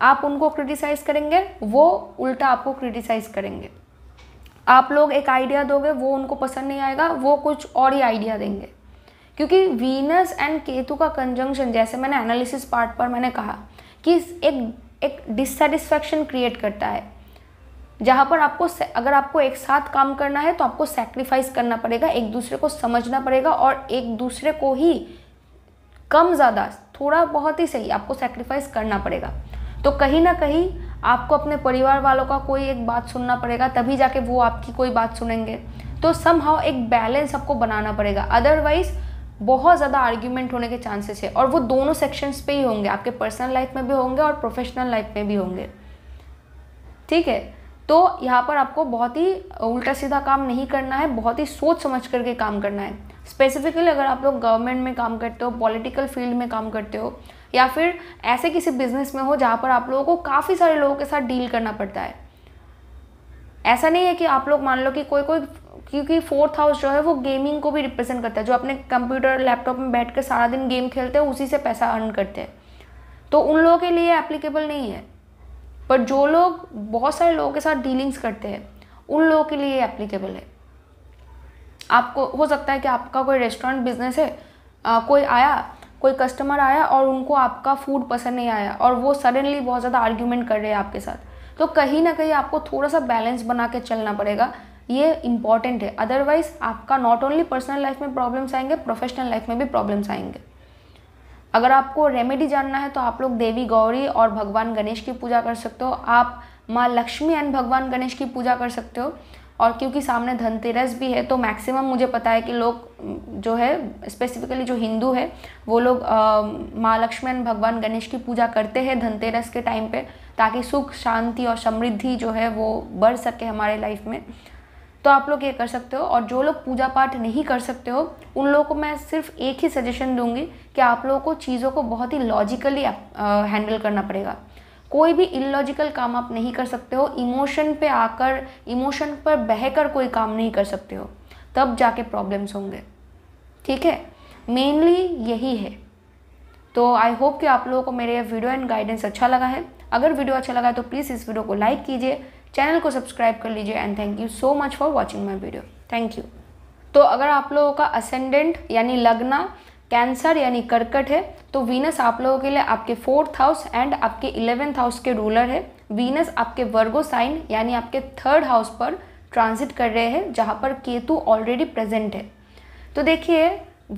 आप उनको क्रिटिसाइज़ करेंगे वो उल्टा आपको क्रिटिसाइज़ करेंगे आप लोग एक आइडिया दोगे वो उनको पसंद नहीं आएगा वो कुछ और ही आइडिया देंगे क्योंकि वीनस एंड केतु का कंजंक्शन जैसे मैंने एनालिसिस पार्ट पर मैंने कहा कि एक एक डिससेटिस्फैक्शन क्रिएट करता है जहाँ पर आपको अगर आपको एक साथ काम करना है तो आपको सेक्रीफाइस करना पड़ेगा एक दूसरे को समझना पड़ेगा और एक दूसरे को ही कम ज़्यादा थोड़ा बहुत ही सही आपको सेक्रीफाइस करना पड़ेगा तो कहीं ना कहीं आपको अपने परिवार वालों का कोई एक बात सुनना पड़ेगा तभी जाके वो आपकी कोई बात सुनेंगे तो सम एक बैलेंस आपको बनाना पड़ेगा अदरवाइज़ बहुत ज़्यादा आर्ग्यूमेंट होने के चांसेस है और वो दोनों सेक्शंस पे ही होंगे आपके पर्सनल लाइफ में भी होंगे और प्रोफेशनल लाइफ में भी होंगे ठीक है तो यहाँ पर आपको बहुत ही उल्टा सीधा काम नहीं करना है बहुत ही सोच समझ करके काम करना है स्पेसिफिकली अगर आप लोग गवर्नमेंट में काम करते हो पॉलिटिकल फील्ड में काम करते हो या फिर ऐसे किसी बिजनेस में हो जहाँ पर आप लोगों को काफ़ी सारे लोगों के साथ डील करना पड़ता है ऐसा नहीं है कि आप लोग मान लो कि कोई कोई क्योंकि फोर्थ हाउस जो है वो गेमिंग को भी रिप्रेजेंट करता है जो अपने कंप्यूटर लैपटॉप में बैठ कर सारा दिन गेम खेलते हैं उसी से पैसा अर्न करते हैं तो उन लोगों के लिए एप्लीकेबल नहीं है पर जो लोग बहुत सारे लोगों के साथ डीलिंग्स करते हैं उन लोगों के लिए एप्लीकेबल है आपको हो सकता है कि आपका कोई रेस्टोरेंट बिजनेस है आ, कोई आया कोई कस्टमर आया और उनको आपका फूड पसंद नहीं आया और वो सडनली बहुत ज़्यादा आर्ग्यूमेंट कर रहे हैं आपके साथ तो कहीं ना कहीं आपको थोड़ा सा बैलेंस बना के चलना पड़ेगा ये इंपॉर्टेंट है अदरवाइज आपका नॉट ओनली पर्सनल लाइफ में प्रॉब्लम्स आएंगे प्रोफेशनल लाइफ में भी प्रॉब्लम्स आएंगे अगर आपको रेमेडी जानना है तो आप लोग देवी गौरी और भगवान गणेश की पूजा कर सकते हो आप माँ लक्ष्मी एंड भगवान गणेश की पूजा कर सकते हो और क्योंकि सामने धनतेरस भी है तो मैक्सिमम मुझे पता है कि लोग जो है स्पेसिफिकली जो हिंदू है वो लोग माँ लक्ष्मी एंड भगवान गणेश की पूजा करते हैं धनतेरस के टाइम पे ताकि सुख शांति और समृद्धि जो है वो बढ़ सके हमारे लाइफ में तो आप लोग ये कर सकते हो और जो लोग पूजा पाठ नहीं कर सकते हो उन लोगों को मैं सिर्फ एक ही सजेशन दूंगी कि आप लोगों को चीज़ों को बहुत ही लॉजिकली हैंडल करना पड़ेगा कोई भी इलॉजिकल काम आप नहीं कर सकते हो इमोशन पे आकर इमोशन पर बहकर कोई काम नहीं कर सकते हो तब जाके प्रॉब्लम्स होंगे ठीक है मेनली यही है तो आई होप कि आप लोगों को मेरे वीडियो एंड गाइडेंस अच्छा लगा है अगर वीडियो अच्छा लगा है तो प्लीज़ इस वीडियो को लाइक कीजिए चैनल को सब्सक्राइब कर लीजिए and thank you so much for watching my video thank you तो अगर आप लोगों का असेंडेंट यानी लगना कैंसर यानी कर्कट है तो वीनस आप लोगों के लिए आपके फोर्थ हाउस एंड आपके इलेवेंथ हाउस के रूलर है वीनस आपके वर्गो साइन यानी आपके थर्ड हाउस पर ट्रांजिट कर रहे हैं जहाँ पर केतु ऑलरेडी प्रेजेंट है तो देखिए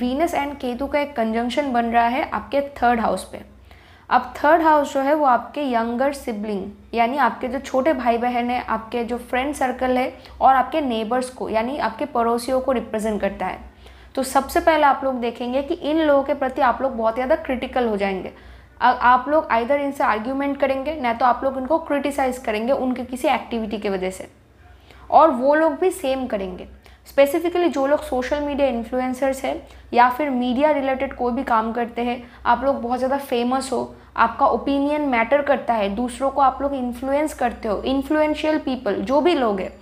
वीनस एंड केतु का एक कंजंक्शन बन रहा है आपके थर्ड हाउस पे अब थर्ड हाउस जो है वो आपके यंगर सिबलिंग यानी आपके जो छोटे भाई बहन है आपके जो फ्रेंड सर्कल है और आपके नेबर्स को यानी आपके पड़ोसियों को रिप्रेजेंट करता है तो सबसे पहले आप लोग देखेंगे कि इन लोगों के प्रति आप लोग बहुत ज़्यादा क्रिटिकल हो जाएंगे आप लोग आइधर इनसे आर्ग्यूमेंट करेंगे ना तो आप लोग इनको क्रिटिसाइज़ करेंगे उनके किसी एक्टिविटी की वजह से और वो लोग भी सेम करेंगे स्पेसिफिकली जो लोग सोशल मीडिया इन्फ्लुएंसर्स हैं या फिर मीडिया रिलेटेड कोई भी काम करते हैं आप लोग बहुत ज़्यादा फेमस हो आपका ओपिनियन मैटर करता है दूसरों को आप लोग इन्फ्लुएंस करते हो इन्फ्लुएंशियल पीपल जो भी लोग हैं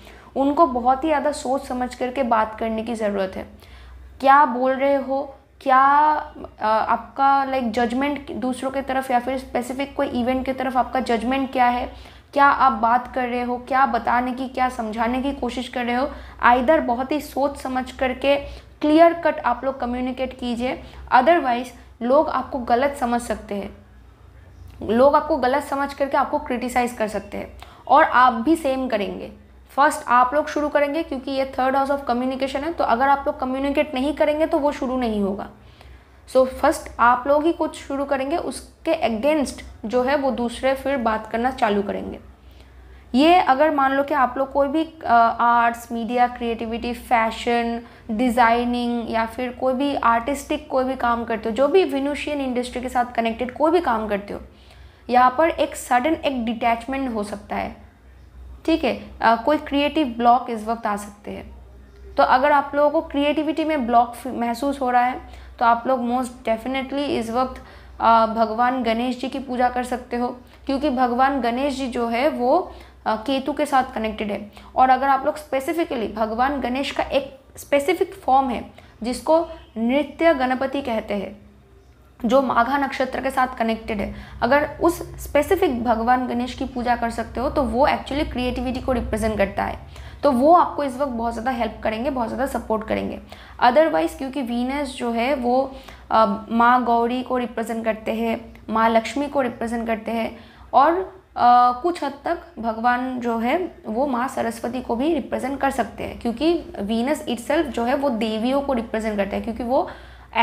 उनको बहुत ही ज़्यादा सोच समझ करके बात करने की ज़रूरत है क्या बोल रहे हो क्या आपका लाइक जजमेंट दूसरों की तरफ या फिर स्पेसिफिक कोई इवेंट की तरफ आपका जजमेंट क्या है क्या आप बात कर रहे हो क्या बताने की क्या समझाने की कोशिश कर रहे हो आइधर बहुत ही सोच समझ करके क्लियर कट आप लोग कम्युनिकेट कीजिए अदरवाइज लोग आपको गलत समझ सकते हैं लोग आपको गलत समझ करके आपको क्रिटिसाइज कर सकते हैं और आप भी सेम करेंगे फर्स्ट आप लोग शुरू करेंगे क्योंकि ये थर्ड हाउस ऑफ कम्युनिकेशन है तो अगर आप लोग कम्युनिकेट नहीं करेंगे तो वो शुरू नहीं होगा सो फर्स्ट आप लोग ही कुछ शुरू करेंगे उसके अगेंस्ट जो है वो दूसरे फिर बात करना चालू करेंगे ये अगर मान लो कि आप लोग कोई भी arts media creativity fashion designing या फिर कोई भी आर्टिस्टिक कोई भी काम करते हो जो भी विनुशियन इंडस्ट्री के साथ कनेक्टेड कोई भी काम करते हो यहाँ पर एक सडन एक डिटैचमेंट हो सकता है ठीक है कोई क्रिएटिव ब्लॉक इस वक्त आ सकते हैं तो अगर आप लोगों को क्रिएटिविटी में ब्लॉक महसूस हो रहा है तो आप लोग मोस्ट डेफिनेटली इस वक्त भगवान गणेश जी की पूजा कर सकते हो क्योंकि भगवान गणेश जी जो है वो केतु के साथ कनेक्टेड है और अगर आप लोग स्पेसिफिकली भगवान गणेश का एक स्पेसिफिक फॉर्म है जिसको नृत्य गणपति कहते हैं जो माघा नक्षत्र के साथ कनेक्टेड है अगर उस स्पेसिफिक भगवान गणेश की पूजा कर सकते हो तो वो एक्चुअली क्रिएटिविटी को रिप्रेजेंट करता है तो वो आपको इस वक्त बहुत ज़्यादा हेल्प करेंगे बहुत ज़्यादा सपोर्ट करेंगे अदरवाइज़ क्योंकि वीनस जो है वो माँ गौरी को रिप्रेजेंट करते हैं माँ लक्ष्मी को रिप्रेजेंट करते हैं और आ, कुछ हद तक भगवान जो है वो माँ सरस्वती को भी रिप्रेजेंट कर सकते हैं क्योंकि वीनस इट्सल्फ जो है वो देवियों को रिप्रेजेंट करता है क्योंकि वो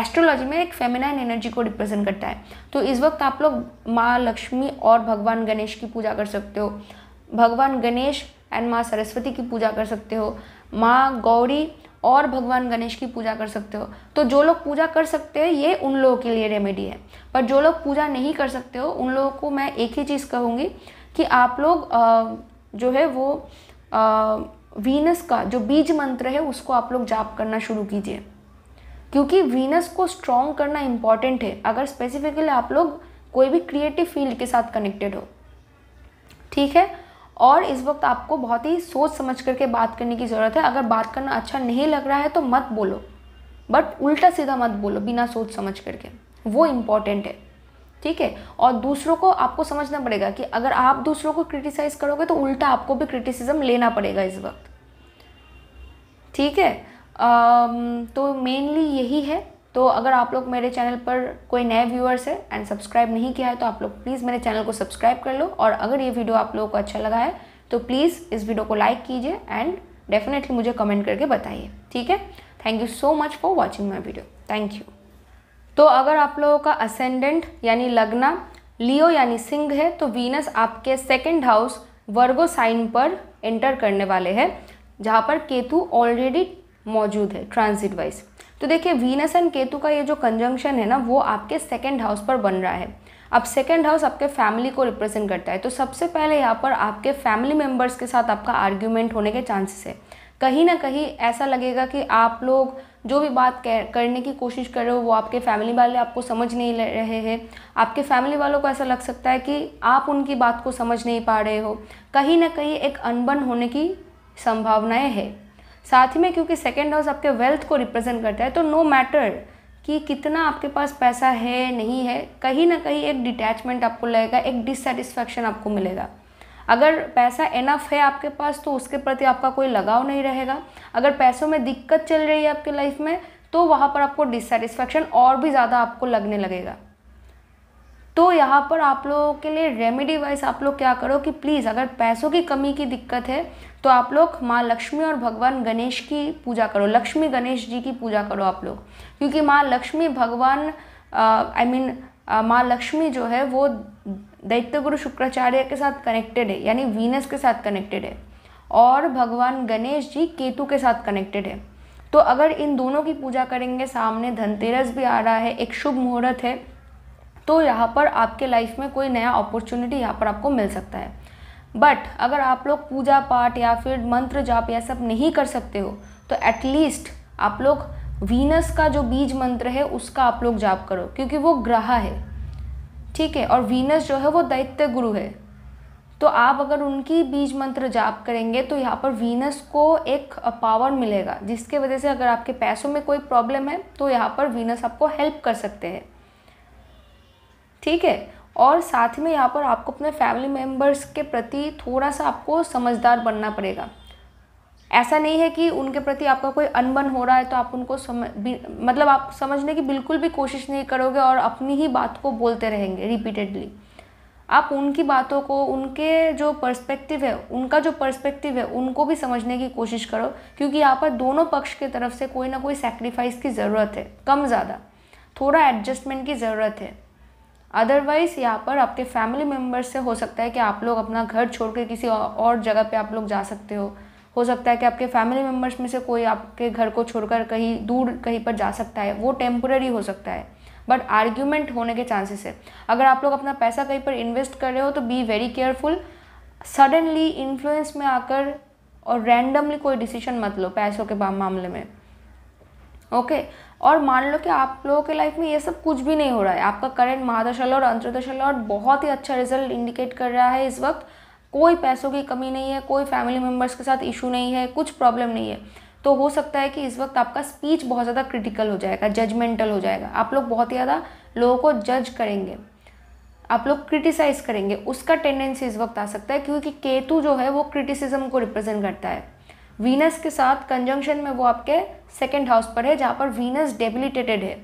एस्ट्रोलॉजी में एक फेमिनाइन एनर्जी को रिप्रेजेंट करता है तो इस वक्त आप लोग माँ लक्ष्मी और भगवान गणेश की पूजा कर सकते हो भगवान गणेश एंड माँ सरस्वती की पूजा कर सकते हो माँ गौरी और भगवान गणेश की पूजा कर सकते हो तो जो लोग पूजा कर सकते हैं ये उन लोगों के लिए रेमेडी है पर जो लोग पूजा नहीं कर सकते हो उन लोगों को मैं एक ही चीज़ कहूँगी कि आप लोग जो है वो वीनस का जो बीज मंत्र है उसको आप लोग जाप करना शुरू कीजिए क्योंकि वीनस को स्ट्रॉन्ग करना इम्पॉर्टेंट है अगर स्पेसिफिकली आप लोग कोई भी क्रिएटिव फील्ड के साथ कनेक्टेड हो ठीक है और इस वक्त आपको बहुत ही सोच समझ करके बात करने की ज़रूरत है अगर बात करना अच्छा नहीं लग रहा है तो मत बोलो बट उल्टा सीधा मत बोलो बिना सोच समझ करके वो इम्पॉर्टेंट है ठीक है और दूसरों को आपको समझना पड़ेगा कि अगर आप दूसरों को क्रिटिसाइज़ करोगे तो उल्टा आपको भी क्रिटिसिज्म लेना पड़ेगा इस वक्त ठीक है तो मेनली यही है तो अगर आप लोग मेरे चैनल पर कोई नए व्यूअर्स है एंड सब्सक्राइब नहीं किया है तो आप लोग प्लीज़ मेरे चैनल को सब्सक्राइब कर लो और अगर ये वीडियो आप लोगों को अच्छा लगा है तो प्लीज़ इस वीडियो को लाइक कीजिए एंड डेफिनेटली मुझे कमेंट करके बताइए ठीक है thank you so much for watching my video thank you तो अगर आप लोगों का असेंडेंट यानी लगना लियो यानी सिंह है तो वीनस आपके सेकेंड हाउस वर्गो साइन पर एंटर करने वाले हैं जहाँ पर केतु ऑलरेडी मौजूद है ट्रांजिट वाइज तो देखिए वीनस एंड केतु का ये जो कंजंक्शन है ना वो आपके सेकेंड हाउस पर बन रहा है अब सेकेंड हाउस आपके फैमिली को रिप्रेजेंट करता है तो सबसे पहले यहाँ पर आपके फैमिली मेम्बर्स के साथ आपका आर्ग्यूमेंट होने के चांसेस है कहीं ना कहीं ऐसा लगेगा कि आप लोग जो भी बात करने की कोशिश कर रहे हो वो आपके फैमिली वाले आपको समझ नहीं रहे हैं आपके फैमिली वालों को ऐसा लग सकता है कि आप उनकी बात को समझ नहीं पा रहे हो कहीं ना कहीं एक अनबन होने की संभावनाएं है साथ ही में क्योंकि सेकेंड हाउस आपके वेल्थ को रिप्रेजेंट करता है तो नो no मैटर कि कितना आपके पास पैसा है नहीं है कहीं ना कहीं एक डिटैचमेंट आपको लगेगा एक डिससेटिस्फैक्शन आपको मिलेगा अगर पैसा एनफ है आपके पास तो उसके प्रति आपका कोई लगाव नहीं रहेगा अगर पैसों में दिक्कत चल रही है आपके लाइफ में तो वहाँ पर आपको डिससेटिस्फैक्शन और भी ज़्यादा आपको लगने लगेगा तो यहाँ पर आप लोगों के लिए रेमेडी वाइज आप लोग क्या करो कि प्लीज़ अगर पैसों की कमी की दिक्कत है तो आप लोग माँ लक्ष्मी और भगवान गणेश की पूजा करो लक्ष्मी गणेश जी की पूजा करो आप लोग क्योंकि माँ लक्ष्मी भगवान आई मीन माँ लक्ष्मी जो है वो दैत्य गुरु शुक्राचार्य के साथ कनेक्टेड है यानी वीनस के साथ कनेक्टेड है और भगवान गणेश जी केतु के साथ कनेक्टेड है तो अगर इन दोनों की पूजा करेंगे सामने धनतेरस भी आ रहा है एक शुभ मुहूर्त है तो यहाँ पर आपके लाइफ में कोई नया अपॉर्चुनिटी यहाँ पर आपको मिल सकता है बट अगर आप लोग पूजा पाठ या फिर मंत्र जाप या सब नहीं कर सकते हो तो एटलीस्ट आप लोग वीनस का जो बीज मंत्र है उसका आप लोग जाप करो क्योंकि वो ग्रह है ठीक है और वीनस जो है वो दैत्य गुरु है तो आप अगर उनकी बीज मंत्र जाप करेंगे तो यहाँ पर वीनस को एक पावर मिलेगा जिसके वजह से अगर आपके पैसों में कोई प्रॉब्लम है तो यहाँ पर वीनस आपको हेल्प कर सकते हैं ठीक है और साथ में यहाँ पर आपको अपने फैमिली मेम्बर्स के प्रति थोड़ा सा आपको समझदार बनना पड़ेगा ऐसा नहीं है कि उनके प्रति आपका कोई अनबन हो रहा है तो आप उनको समझ मतलब आप समझने की बिल्कुल भी कोशिश नहीं करोगे और अपनी ही बात को बोलते रहेंगे रिपीटेडली आप उनकी बातों को उनके जो पर्सपेक्टिव है उनका जो पर्सपेक्टिव है उनको भी समझने की कोशिश करो क्योंकि यहाँ पर दोनों पक्ष की तरफ से कोई ना कोई सेक्रीफाइस की ज़रूरत है कम ज़्यादा थोड़ा एडजस्टमेंट की ज़रूरत है अदरवाइज़ यहाँ पर आपके फैमिली मेम्बर्स से हो सकता है कि आप लोग अपना घर छोड़ कर किसी और जगह पर आप लोग जा सकते हो हो सकता है कि आपके फैमिली मेम्बर्स में से कोई आपके घर को छोड़कर कहीं दूर कहीं पर जा सकता है वो टेम्प्रेरी हो सकता है बट आर्ग्यूमेंट होने के चांसेस है अगर आप लोग अपना पैसा कहीं पर इन्वेस्ट कर रहे हो तो be very careful suddenly influence में आकर और रैंडमली कोई डिसीजन मत लो पैसों के मामले में ओके okay? और मान लो कि आप लोगों के लाइफ में ये सब कुछ भी नहीं हो रहा है आपका करंट महादशा लॉर्ड अंतरदशा लॉर्ड बहुत ही अच्छा रिजल्ट इंडिकेट कर रहा है इस वक्त कोई पैसों की कमी नहीं है कोई फैमिली मेम्बर्स के साथ इशू नहीं है कुछ प्रॉब्लम नहीं है तो हो सकता है कि इस वक्त आपका स्पीच बहुत ज़्यादा क्रिटिकल हो जाएगा जजमेंटल हो जाएगा आप लोग बहुत ज़्यादा लोगों को जज करेंगे आप लोग क्रिटिसाइज़ करेंगे उसका टेंडेंसी इस वक्त आ सकता है क्योंकि केतु जो है वो क्रिटिसिज्म को रिप्रेजेंट करता है वीनस के साथ कंजंक्शन में वो आपके सेकेंड हाउस पर है जहाँ पर वीनस डेबिलिटेटेड है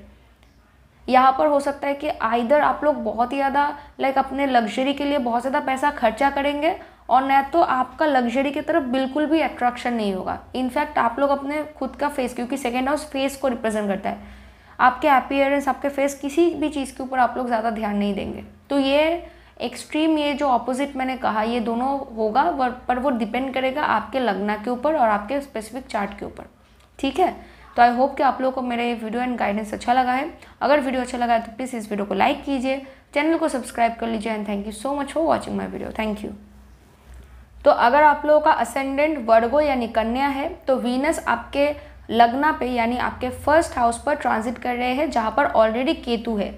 यहाँ पर हो सकता है कि आइधर आप लोग बहुत ही ज़्यादा लाइक अपने लग्जरी के लिए बहुत ज़्यादा पैसा खर्चा करेंगे और न तो आपका लग्जरी की तरफ बिल्कुल भी अट्रैक्शन नहीं होगा इनफैक्ट आप लोग अपने खुद का फेस क्योंकि सेकेंड हाउस फेस को रिप्रेजेंट करता है आपके अपीयरेंस आपके फेस किसी भी चीज़ के ऊपर आप लोग ज़्यादा ध्यान नहीं देंगे तो ये एक्सट्रीम ये जो ऑपोजिट मैंने कहा ये दोनों होगा पर वो डिपेंड करेगा आपके लगना के ऊपर और आपके स्पेसिफिक चार्ट के ऊपर ठीक है तो आई होप कि आप लोगों को मेरा ये वीडियो एंड गाइडेंस अच्छा लगा है अगर वीडियो अच्छा लगा है तो प्लीज़ इस वीडियो को लाइक कीजिए चैनल को सब्सक्राइब कर लीजिए and thank you so much for watching my video thank you तो अगर आप लोगों का असेंडेंट वर्गो यानी कन्या है तो वीनस आपके लगना पे यानी आपके फर्स्ट हाउस पर ट्रांजिट कर रहे हैं जहाँ पर ऑलरेडी केतु है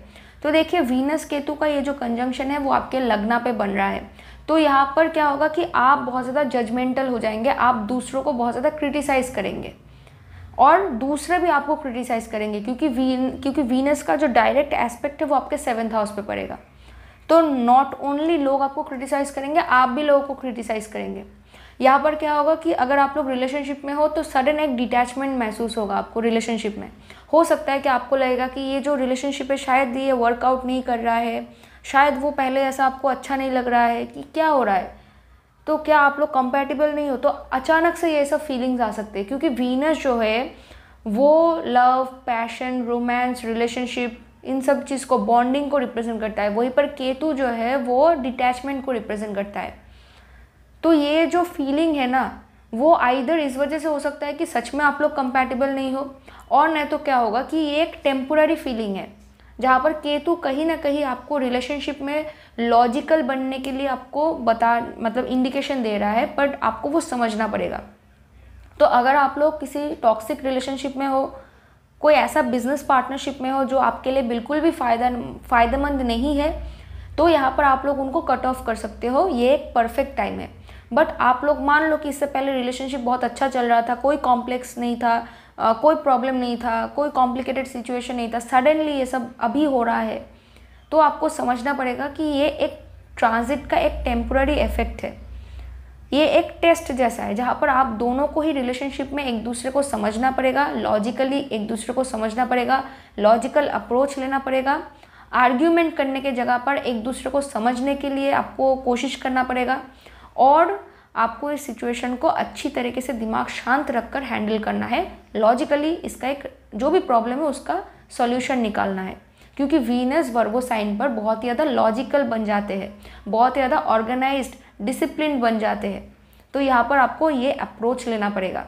तो देखिए वीनस केतु का ये जो कंजंक्शन है वो आपके लग्ना पे बन रहा है तो यहाँ पर क्या होगा कि आप बहुत ज़्यादा जजमेंटल हो जाएंगे आप दूसरों को बहुत ज़्यादा क्रिटिसाइज़ करेंगे और दूसरे भी आपको क्रिटिसाइज़ करेंगे क्योंकि वीन क्योंकि वीनस का जो डायरेक्ट एस्पेक्ट है वो आपके सेवन्थ हाउस पे पड़ेगा तो नॉट ओनली लोग आपको क्रिटिसाइज़ करेंगे आप भी लोगों को क्रिटिसाइज़ करेंगे यहाँ पर क्या होगा कि अगर आप लोग रिलेशनशिप में हो तो सडन एक डिटैचमेंट महसूस होगा आपको रिलेशनशिप में हो सकता है कि आपको लगेगा कि ये जो रिलेशनशिप है शायद ये वर्कआउट नहीं कर रहा है शायद वो पहले ऐसा आपको अच्छा नहीं लग रहा है कि क्या हो रहा है तो क्या आप लोग कंपैटिबल नहीं हो तो अचानक से ये सब फीलिंग्स आ सकते हैं क्योंकि वीनस जो है वो लव पैशन रोमांस रिलेशनशिप इन सब चीज़ को बॉन्डिंग को रिप्रेजेंट करता है वहीं पर केतु जो है वो डिटैचमेंट को रिप्रेजेंट करता है तो ये जो फीलिंग है ना वो आइधर इस वजह से हो सकता है कि सच में आप लोग कंपैटिबल नहीं हो और नहीं तो क्या होगा कि ये एक टेम्पोरिरी फीलिंग है जहाँ पर केतु कहीं ना कहीं आपको रिलेशनशिप में लॉजिकल बनने के लिए आपको बता मतलब इंडिकेशन दे रहा है बट आपको वो समझना पड़ेगा तो अगर आप लोग किसी टॉक्सिक रिलेशनशिप में हो कोई ऐसा बिजनेस पार्टनरशिप में हो जो आपके लिए बिल्कुल भी फ़ायदा फ़ायदेमंद नहीं है तो यहाँ पर आप लोग उनको कट ऑफ कर सकते हो ये एक परफेक्ट टाइम है बट आप लोग मान लो कि इससे पहले रिलेशनशिप बहुत अच्छा चल रहा था कोई कॉम्प्लेक्स नहीं था कोई प्रॉब्लम नहीं था कोई कॉम्प्लिकेटेड सिचुएशन नहीं था सडनली ये सब अभी हो रहा है तो आपको समझना पड़ेगा कि ये एक ट्रांजिट का एक टेम्प्ररी इफेक्ट है ये एक टेस्ट जैसा है जहाँ पर आप दोनों को ही रिलेशनशिप में एक दूसरे को समझना पड़ेगा लॉजिकली एक दूसरे को समझना पड़ेगा लॉजिकल अप्रोच लेना पड़ेगा आर्ग्यूमेंट करने के जगह पर एक दूसरे को समझने के लिए आपको कोशिश करना पड़ेगा और आपको इस सिचुएशन को अच्छी तरीके से दिमाग शांत रखकर हैंडल करना है लॉजिकली इसका एक जो भी प्रॉब्लम है उसका सॉल्यूशन निकालना है क्योंकि वीनस वर्गो साइन पर बहुत ज़्यादा लॉजिकल बन जाते हैं बहुत ज़्यादा ऑर्गेनाइज डिसिप्लिन बन जाते हैं तो यहाँ पर आपको ये अप्रोच लेना पड़ेगा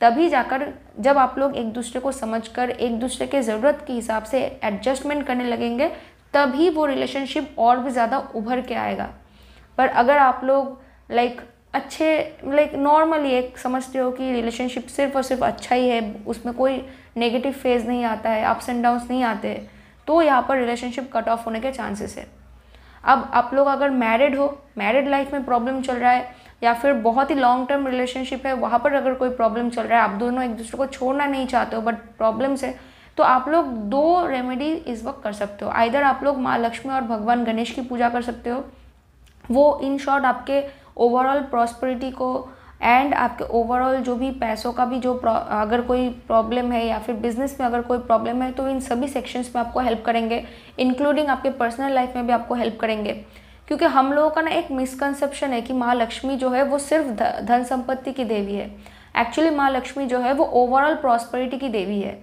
तभी जाकर जब आप लोग एक दूसरे को समझकर एक दूसरे के ज़रूरत के हिसाब से एडजस्टमेंट करने लगेंगे तभी वो रिलेशनशिप और भी ज़्यादा उभर के आएगा पर अगर आप लोग लाइक अच्छे लाइक नॉर्मली एक समझते हो कि रिलेशनशिप सिर्फ और सिर्फ अच्छा ही है उसमें कोई नेगेटिव फेज़ नहीं आता है अप्स एंड डाउन्स नहीं आते तो यहाँ पर रिलेशनशिप कट ऑफ होने के चांसेस है अब आप लोग अगर मैरिड हो मैरिड लाइफ में प्रॉब्लम चल रहा है या फिर बहुत ही लॉन्ग टर्म रिलेशनशिप है वहाँ पर अगर कोई प्रॉब्लम चल रहा है आप दोनों एक दूसरे को छोड़ना नहीं चाहते हो बट प्रॉब्लम्स है तो आप लोग दो रेमेडी इस वक्त कर सकते हो आइधर आप लोग माँ लक्ष्मी और भगवान गणेश की पूजा कर सकते हो वो इन शॉर्ट आपके ओवरऑल प्रॉस्परिटी को एंड आपके ओवरऑल जो भी पैसों का भी जो अगर कोई प्रॉब्लम है या फिर बिजनेस में अगर कोई प्रॉब्लम है तो इन सभी सेक्शंस में आपको हेल्प करेंगे इंक्लूडिंग आपके पर्सनल लाइफ में भी आपको हेल्प करेंगे क्योंकि हम लोगों का ना एक मिसकंसेप्शन है कि माँ लक्ष्मी जो है वो सिर्फ धन संपत्ति की देवी है एक्चुअली माँ लक्ष्मी जो है वो ओवरऑल प्रॉस्परिटी की देवी है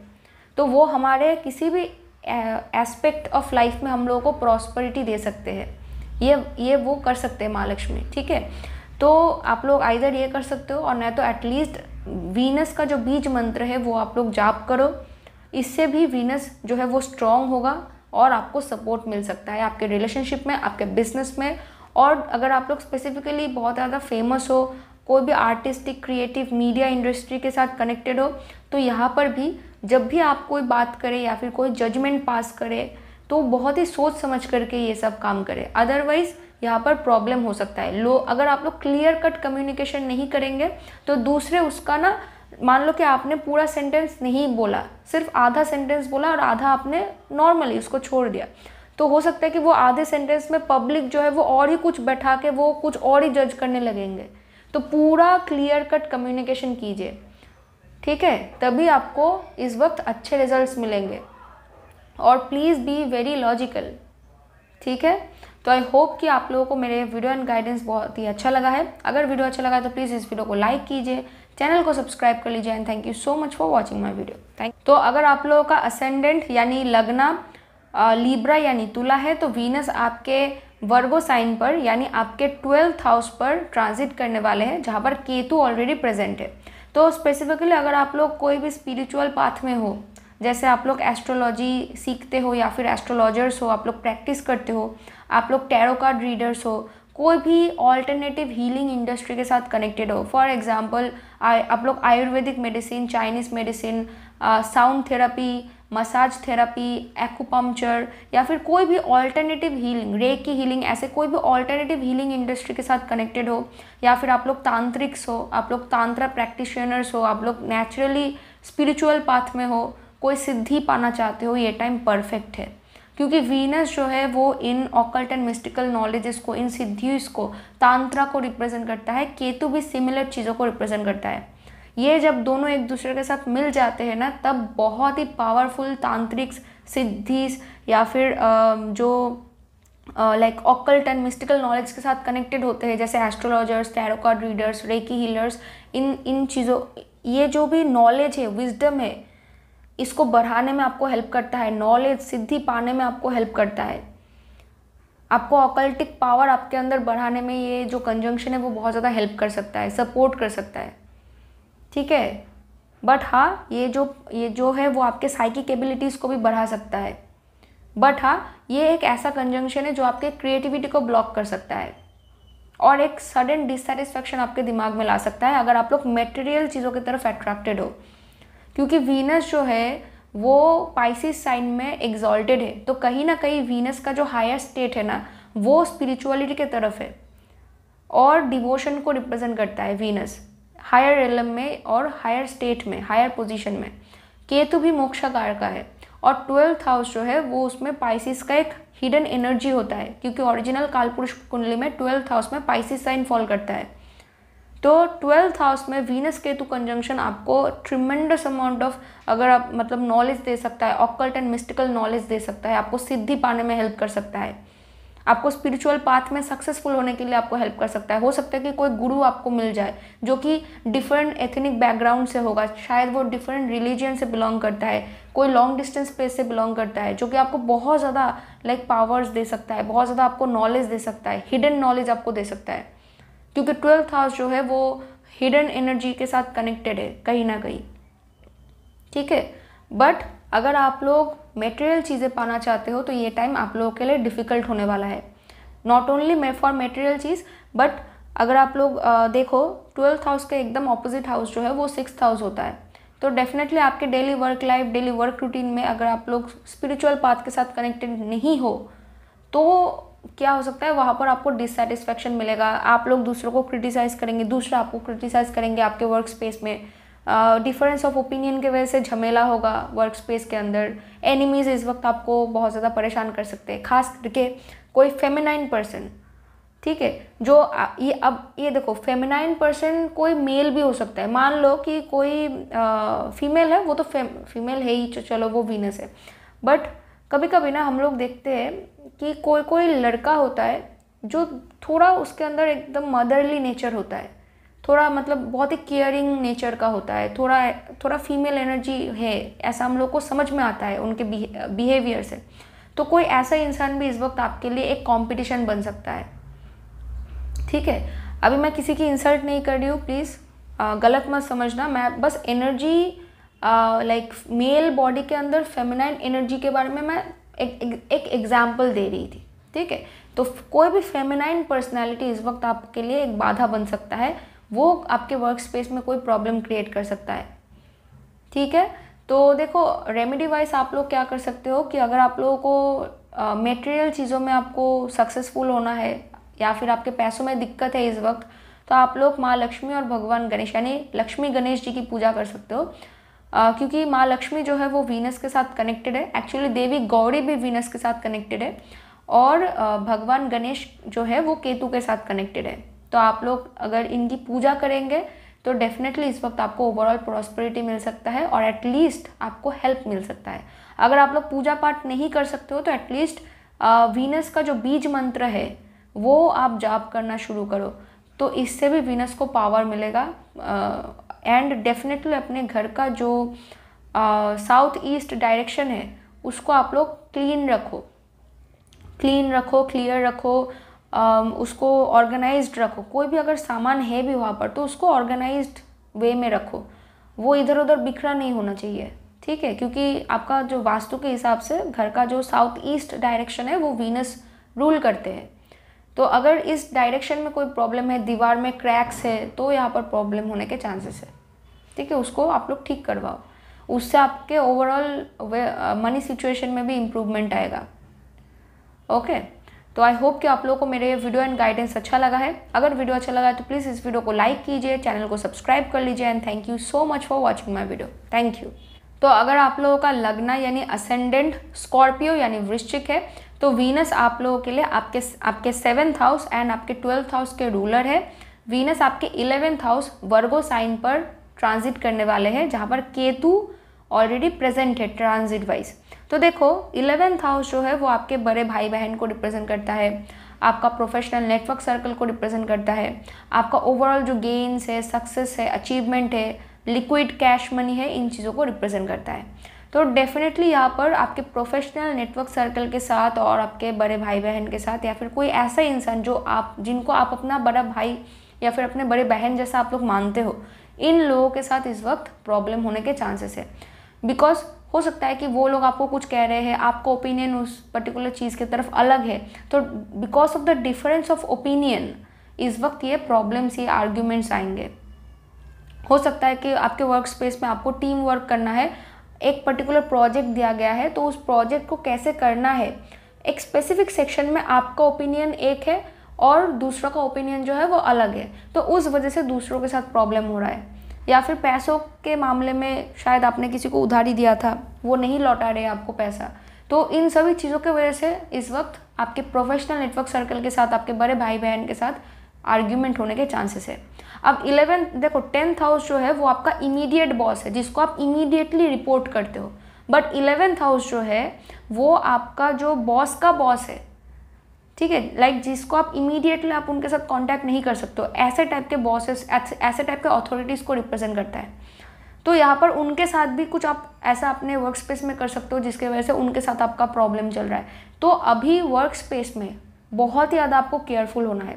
तो वो हमारे किसी भी एस्पेक्ट ऑफ लाइफ में हम लोगों को प्रॉस्परिटी दे सकते हैं ये ये वो कर सकते हैं महालक्ष्मी ठीक है तो आप लोग आइधर ये कर सकते हो और नहीं तो एटलीस्ट वीनस का जो बीज मंत्र है वो आप लोग जाप करो इससे भी वीनस जो है वो स्ट्रॉन्ग होगा और आपको सपोर्ट मिल सकता है आपके रिलेशनशिप में आपके बिजनेस में और अगर आप लोग स्पेसिफिकली बहुत ज़्यादा फेमस हो कोई भी आर्टिस्टिक क्रिएटिव मीडिया इंडस्ट्री के साथ कनेक्टेड हो तो यहाँ पर भी जब भी आप कोई बात करें या फिर कोई जजमेंट पास करें तो बहुत ही सोच समझ करके ये सब काम करें अदरवाइज़ यहाँ पर प्रॉब्लम हो सकता है लो अगर आप लोग क्लियर कट कम्युनिकेशन नहीं करेंगे तो दूसरे उसका ना मान लो कि आपने पूरा सेंटेंस नहीं बोला सिर्फ आधा सेंटेंस बोला और आधा आपने नॉर्मली उसको छोड़ दिया तो हो सकता है कि वो आधे सेंटेंस में पब्लिक जो है वो और ही कुछ बैठा के वो कुछ और ही जज करने लगेंगे तो पूरा क्लियर कट कम्युनिकेशन कीजिए ठीक है तभी आपको इस वक्त अच्छे रिजल्ट्स मिलेंगे और प्लीज़ बी वेरी लॉजिकल ठीक है तो आई होप कि आप लोगों को मेरे वीडियो एंड गाइडेंस बहुत ही अच्छा लगा है अगर वीडियो अच्छा लगा है तो प्लीज़ इस वीडियो को लाइक कीजिए चैनल को सब्सक्राइब कर लीजिए and thank you so much for watching my video thank तो अगर आप लोगों का असेंडेंट यानी लगना लीब्रा यानी तुला है तो वीनस आपके वर्गो साइन पर यानी आपके ट्वेल्थ हाउस पर ट्रांजिट करने वाले हैं जहाँ पर केतु ऑलरेडी प्रेजेंट है तो स्पेसिफिकली अगर आप लोग कोई भी स्पिरिचुअल पाथ में हो जैसे आप लोग एस्ट्रोलॉजी सीखते हो या फिर एस्ट्रोलॉजर्स हो आप लोग प्रैक्टिस करते हो आप लोग टैरो कार्ड रीडर्स हो कोई भी ऑल्टरनेटिव हीलिंग इंडस्ट्री के साथ कनेक्टेड हो फॉर एग्जाम्पल आप लोग Ayurvedic medicine Chinese medicine sound therapy massage therapy acupuncture या फिर कोई भी ऑल्टरनेटिव हीलिंग रे की हीलिंग ऐसे कोई भी ऑल्टरनेटिव हीलिंग इंडस्ट्री के साथ कनेक्टेड हो या फिर आप लोग तांत्रिक्स हो आप लोग तांत्रा प्रैक्टिशनर्स हो आप लोग नेचुरली स्पिरिचुअल पाथ में हो कोई सिद्धि पाना चाहते हो ये टाइम परफेक्ट है क्योंकि वीनस जो है वो इन ऑकल्ट एंड मिस्टिकल नॉलेजेस को इन सिद्धियों को तांत्रा को रिप्रेजेंट करता है केतु भी सिमिलर चीज़ों को रिप्रेजेंट करता है ये जब दोनों एक दूसरे के साथ मिल जाते हैं ना तब बहुत ही पावरफुल तांत्रिक सिद्धि या फिर जो like occult and mystical knowledge के साथ कनेक्टेड होते हैं जैसे astrologers tarot readers reiki healers इन इन चीज़ों ये जो भी नॉलेज है विजडम है इसको बढ़ाने में आपको हेल्प करता है नॉलेज सिद्धि पाने में आपको हेल्प करता है आपको ऑकल्टिक पावर आपके अंदर बढ़ाने में ये जो कंजंक्शन है वो बहुत ज़्यादा हेल्प कर सकता है सपोर्ट कर सकता है ठीक है बट हाँ ये जो ये जो है वो आपके साइकिक एबिलिटीज़ को भी बढ़ा सकता है बट हाँ ये एक ऐसा कंजंक्शन है जो आपके क्रिएटिविटी को ब्लॉक कर सकता है और एक सडन डिससेटिस्फेक्शन आपके दिमाग में ला सकता है अगर आप लोग मेटेरियल चीज़ों की तरफ अट्रैक्टेड हो क्योंकि वीनस जो है वो पाइसिस साइन में एग्जॉल्टेड है तो कहीं ना कहीं वीनस का जो हायर स्टेट है ना वो स्पिरिचुअलिटी के तरफ है और डिवोशन को रिप्रेजेंट करता है वीनस हायर एलम में और हायर स्टेट में हायर पोजीशन में केतु भी मोक्षाकार का है और ट्वेल्थ हाउस जो है वो उसमें पाइसिस का एक हिडन एनर्जी होता है क्योंकि ओरिजिनल कालपुरुष कुंडली में ट्वेल्थ हाउस में पाइसिस साइन फॉल करता है तो ट्वेल्थ हाउस में वीनस केतु कंजंक्शन आपको ट्रिमेंडस अमाउंट ऑफ अगर आप मतलब नॉलेज दे सकता है ऑकल्ट एंड मिस्टिकल नॉलेज दे सकता है आपको सिद्धि पाने में हेल्प कर सकता है आपको स्पिरिचुअल पाथ में सक्सेसफुल होने के लिए आपको हेल्प कर सकता है हो सकता है कि कोई गुरु आपको मिल जाए जो कि डिफरेंट एथनिक बैकग्राउंड से होगा शायद वो डिफरेंट रिलीजन से बिलोंग करता है कोई लॉन्ग डिस्टेंस प्लेस से बिलोंग करता है जो कि आपको बहुत ज़्यादा लाइक like, पावर्स दे सकता है बहुत ज़्यादा आपको नॉलेज दे सकता है हिडन नॉलेज आपको दे सकता है क्योंकि ट्वेल्थ हाउस जो है वो हिडन एनर्जी के साथ कनेक्टेड है कहीं ना कहीं ठीक है बट अगर आप लोग मेटेरियल चीज़ें पाना चाहते हो तो ये टाइम आप लोगों के लिए डिफ़िकल्ट होने वाला है नॉट ओनली फॉर मेटेरियल चीज़ बट अगर आप लोग देखो ट्वेल्थ हाउस के एकदम ऑपोजिट हाउस जो है वो सिक्स हाउस होता है तो डेफिनेटली आपके daily work life daily work routine में अगर आप लोग स्पिरिचुअल पाथ के साथ कनेक्टेड नहीं हो तो क्या हो सकता है वहाँ पर आपको डिससेटिस्फेक्शन मिलेगा आप लोग दूसरों को क्रिटिसाइज़ करेंगे दूसरा आपको क्रिटिसाइज़ करेंगे आपके वर्क स्पेस में डिफरेंस ऑफ ओपिनियन की वजह से झमेला होगा वर्क स्पेस के अंदर एनिमीज़ इस वक्त आपको बहुत ज़्यादा परेशान कर सकते हैं खास करके कोई फेमिनाइन पर्सन ठीक है जो ये अब ये देखो फेमिनाइन पर्सन कोई मेल भी हो सकता है मान लो कि कोई आ, फीमेल है वो तो फीमेल है ही चलो वो वीनस है बट कभी कभी ना हम लोग देखते हैं कि कोई कोई लड़का होता है जो थोड़ा उसके अंदर एकदम मदरली नेचर होता है थोड़ा मतलब बहुत ही केयरिंग नेचर का होता है थोड़ा थोड़ा फीमेल एनर्जी है ऐसा हम लोग को समझ में आता है उनके बिहेवियर से तो कोई ऐसा इंसान भी इस वक्त आपके लिए एक कंपटीशन बन सकता है ठीक है अभी मैं किसी की इंसल्ट नहीं कर रही हूँ प्लीज़ गलत मत समझना मैं बस एनर्जी लाइक मेल बॉडी के अंदर फेमिनाइन एनर्जी के बारे में मैं एक एग्जाम्पल दे रही थी ठीक है तो कोई भी फेमिनाइन पर्सनैलिटी इस वक्त आपके लिए एक बाधा बन सकता है वो आपके वर्क स्पेस में कोई प्रॉब्लम क्रिएट कर सकता है ठीक है तो देखो रेमेडी वाइज आप लोग क्या कर सकते हो कि अगर आप लोगों को मेटेरियल चीज़ों में आपको सक्सेसफुल होना है या फिर आपके पैसों में दिक्कत है इस वक्त तो आप लोग माँ लक्ष्मी और भगवान गणेश यानी लक्ष्मी गणेश जी की पूजा कर सकते हो क्योंकि माँ लक्ष्मी जो है वो वीनस के साथ कनेक्टेड है एक्चुअली देवी गौरी भी वीनस के साथ कनेक्टेड है और भगवान गणेश जो है वो केतु के साथ कनेक्टेड है तो आप लोग अगर इनकी पूजा करेंगे तो डेफिनेटली इस वक्त आपको ओवरऑल प्रॉस्पेरिटी मिल सकता है और एटलीस्ट आपको हेल्प मिल सकता है अगर आप लोग पूजा पाठ नहीं कर सकते हो तो एटलीस्ट वीनस का जो बीज मंत्र है वो आप जाप करना शुरू करो तो इससे भी वीनस को पावर मिलेगा एंड डेफिनेटली अपने घर का जो साउथ ईस्ट डायरेक्शन है उसको आप लोग क्लीन रखो क्लीन रखो क्लियर रखो uh, उसको ऑर्गेनाइज रखो कोई भी अगर सामान है भी वहाँ पर तो उसको ऑर्गेनाइज वे में रखो वो इधर उधर बिखरा नहीं होना चाहिए ठीक है क्योंकि आपका जो वास्तु के हिसाब से घर का जो साउथ ईस्ट डायरेक्शन है वो वीनस रूल करते हैं तो अगर इस डायरेक्शन में कोई प्रॉब्लम है दीवार में क्रैक्स है तो यहाँ पर प्रॉब्लम होने के चांसेस है ठीक है उसको आप लोग ठीक करवाओ उससे आपके ओवरऑल मनी सिचुएशन में भी इम्प्रूवमेंट आएगा ओके तो आई होप कि आप लोगों को मेरे वीडियो एंड गाइडेंस अच्छा लगा है अगर वीडियो अच्छा लगा है तो प्लीज़ इस वीडियो को लाइक कीजिए चैनल को सब्सक्राइब कर लीजिए and thank you so much for watching my video thank you तो अगर आप लोगों का लगना यानी असेंडेंट स्कॉर्पियो यानी वृश्चिक है तो वीनस आप लोगों के लिए आपके आपके सेवन्थ हाउस एंड आपके ट्वेल्थ हाउस के रूलर है वीनस आपके इलेवेंथ हाउस वर्गो साइन पर ट्रांजिट करने वाले हैं जहाँ पर केतु ऑलरेडी प्रेजेंट है ट्रांजिट वाइज तो देखो इलेवेंथ हाउस जो है वो आपके बड़े भाई बहन को रिप्रेजेंट करता है आपका प्रोफेशनल नेटवर्क सर्कल को रिप्रेजेंट करता है आपका ओवरऑल जो गेन्स है सक्सेस है अचीवमेंट है लिक्विड कैश मनी है इन चीज़ों को रिप्रेजेंट करता है तो डेफिनेटली यहाँ पर आपके प्रोफेशनल नेटवर्क सर्कल के साथ और आपके बड़े भाई बहन के साथ या फिर कोई ऐसा इंसान जो आप जिनको आप अपना बड़ा भाई या फिर अपने बड़े बहन जैसा आप लोग मानते हो इन लोगों के साथ इस वक्त प्रॉब्लम होने के चांसेस है बिकॉज हो सकता है कि वो लोग आपको कुछ कह रहे हैं आपका ओपिनियन उस पर्टिकुलर चीज़ की तरफ अलग है तो because of the difference of opinion इस वक्त ये प्रॉब्लम्स ये आर्ग्यूमेंट्स आएंगे हो सकता है कि आपके वर्क स्पेस में आपको टीम वर्क करना है एक पर्टिकुलर प्रोजेक्ट दिया गया है तो उस प्रोजेक्ट को कैसे करना है एक स्पेसिफिक सेक्शन में आपका ओपिनियन एक है और दूसरों का ओपिनियन जो है वो अलग है तो उस वजह से दूसरों के साथ प्रॉब्लम हो रहा है या फिर पैसों के मामले में शायद आपने किसी को उधारी दिया था वो नहीं लौटा रहे आपको पैसा तो इन सभी चीज़ों की वजह से इस वक्त आपके प्रोफेशनल नेटवर्क सर्कल के साथ आपके बड़े भाई बहन के साथ आर्ग्यूमेंट होने के चांसेस है अब इलेवेंथ देखो टेंथ हाउस जो है वो आपका इमीडिएट बॉस है जिसको आप इमीडिएटली रिपोर्ट करते हो बट इलेवेंथ हाउस जो है वो आपका जो बॉस का बॉस है ठीक है लाइक जिसको आप इमीडिएटली आप उनके साथ कॉन्टैक्ट नहीं कर सकते हो ऐसे टाइप के बॉसेस ऐसे टाइप के अथॉरिटीज़ को रिप्रेजेंट करता है तो यहाँ पर उनके साथ भी कुछ आप ऐसा अपने वर्क स्पेस में कर सकते हो जिसके वजह से उनके साथ आपका प्रॉब्लम चल रहा है तो अभी वर्क स्पेस में बहुत ही ज़्यादा आपको केयरफुल होना है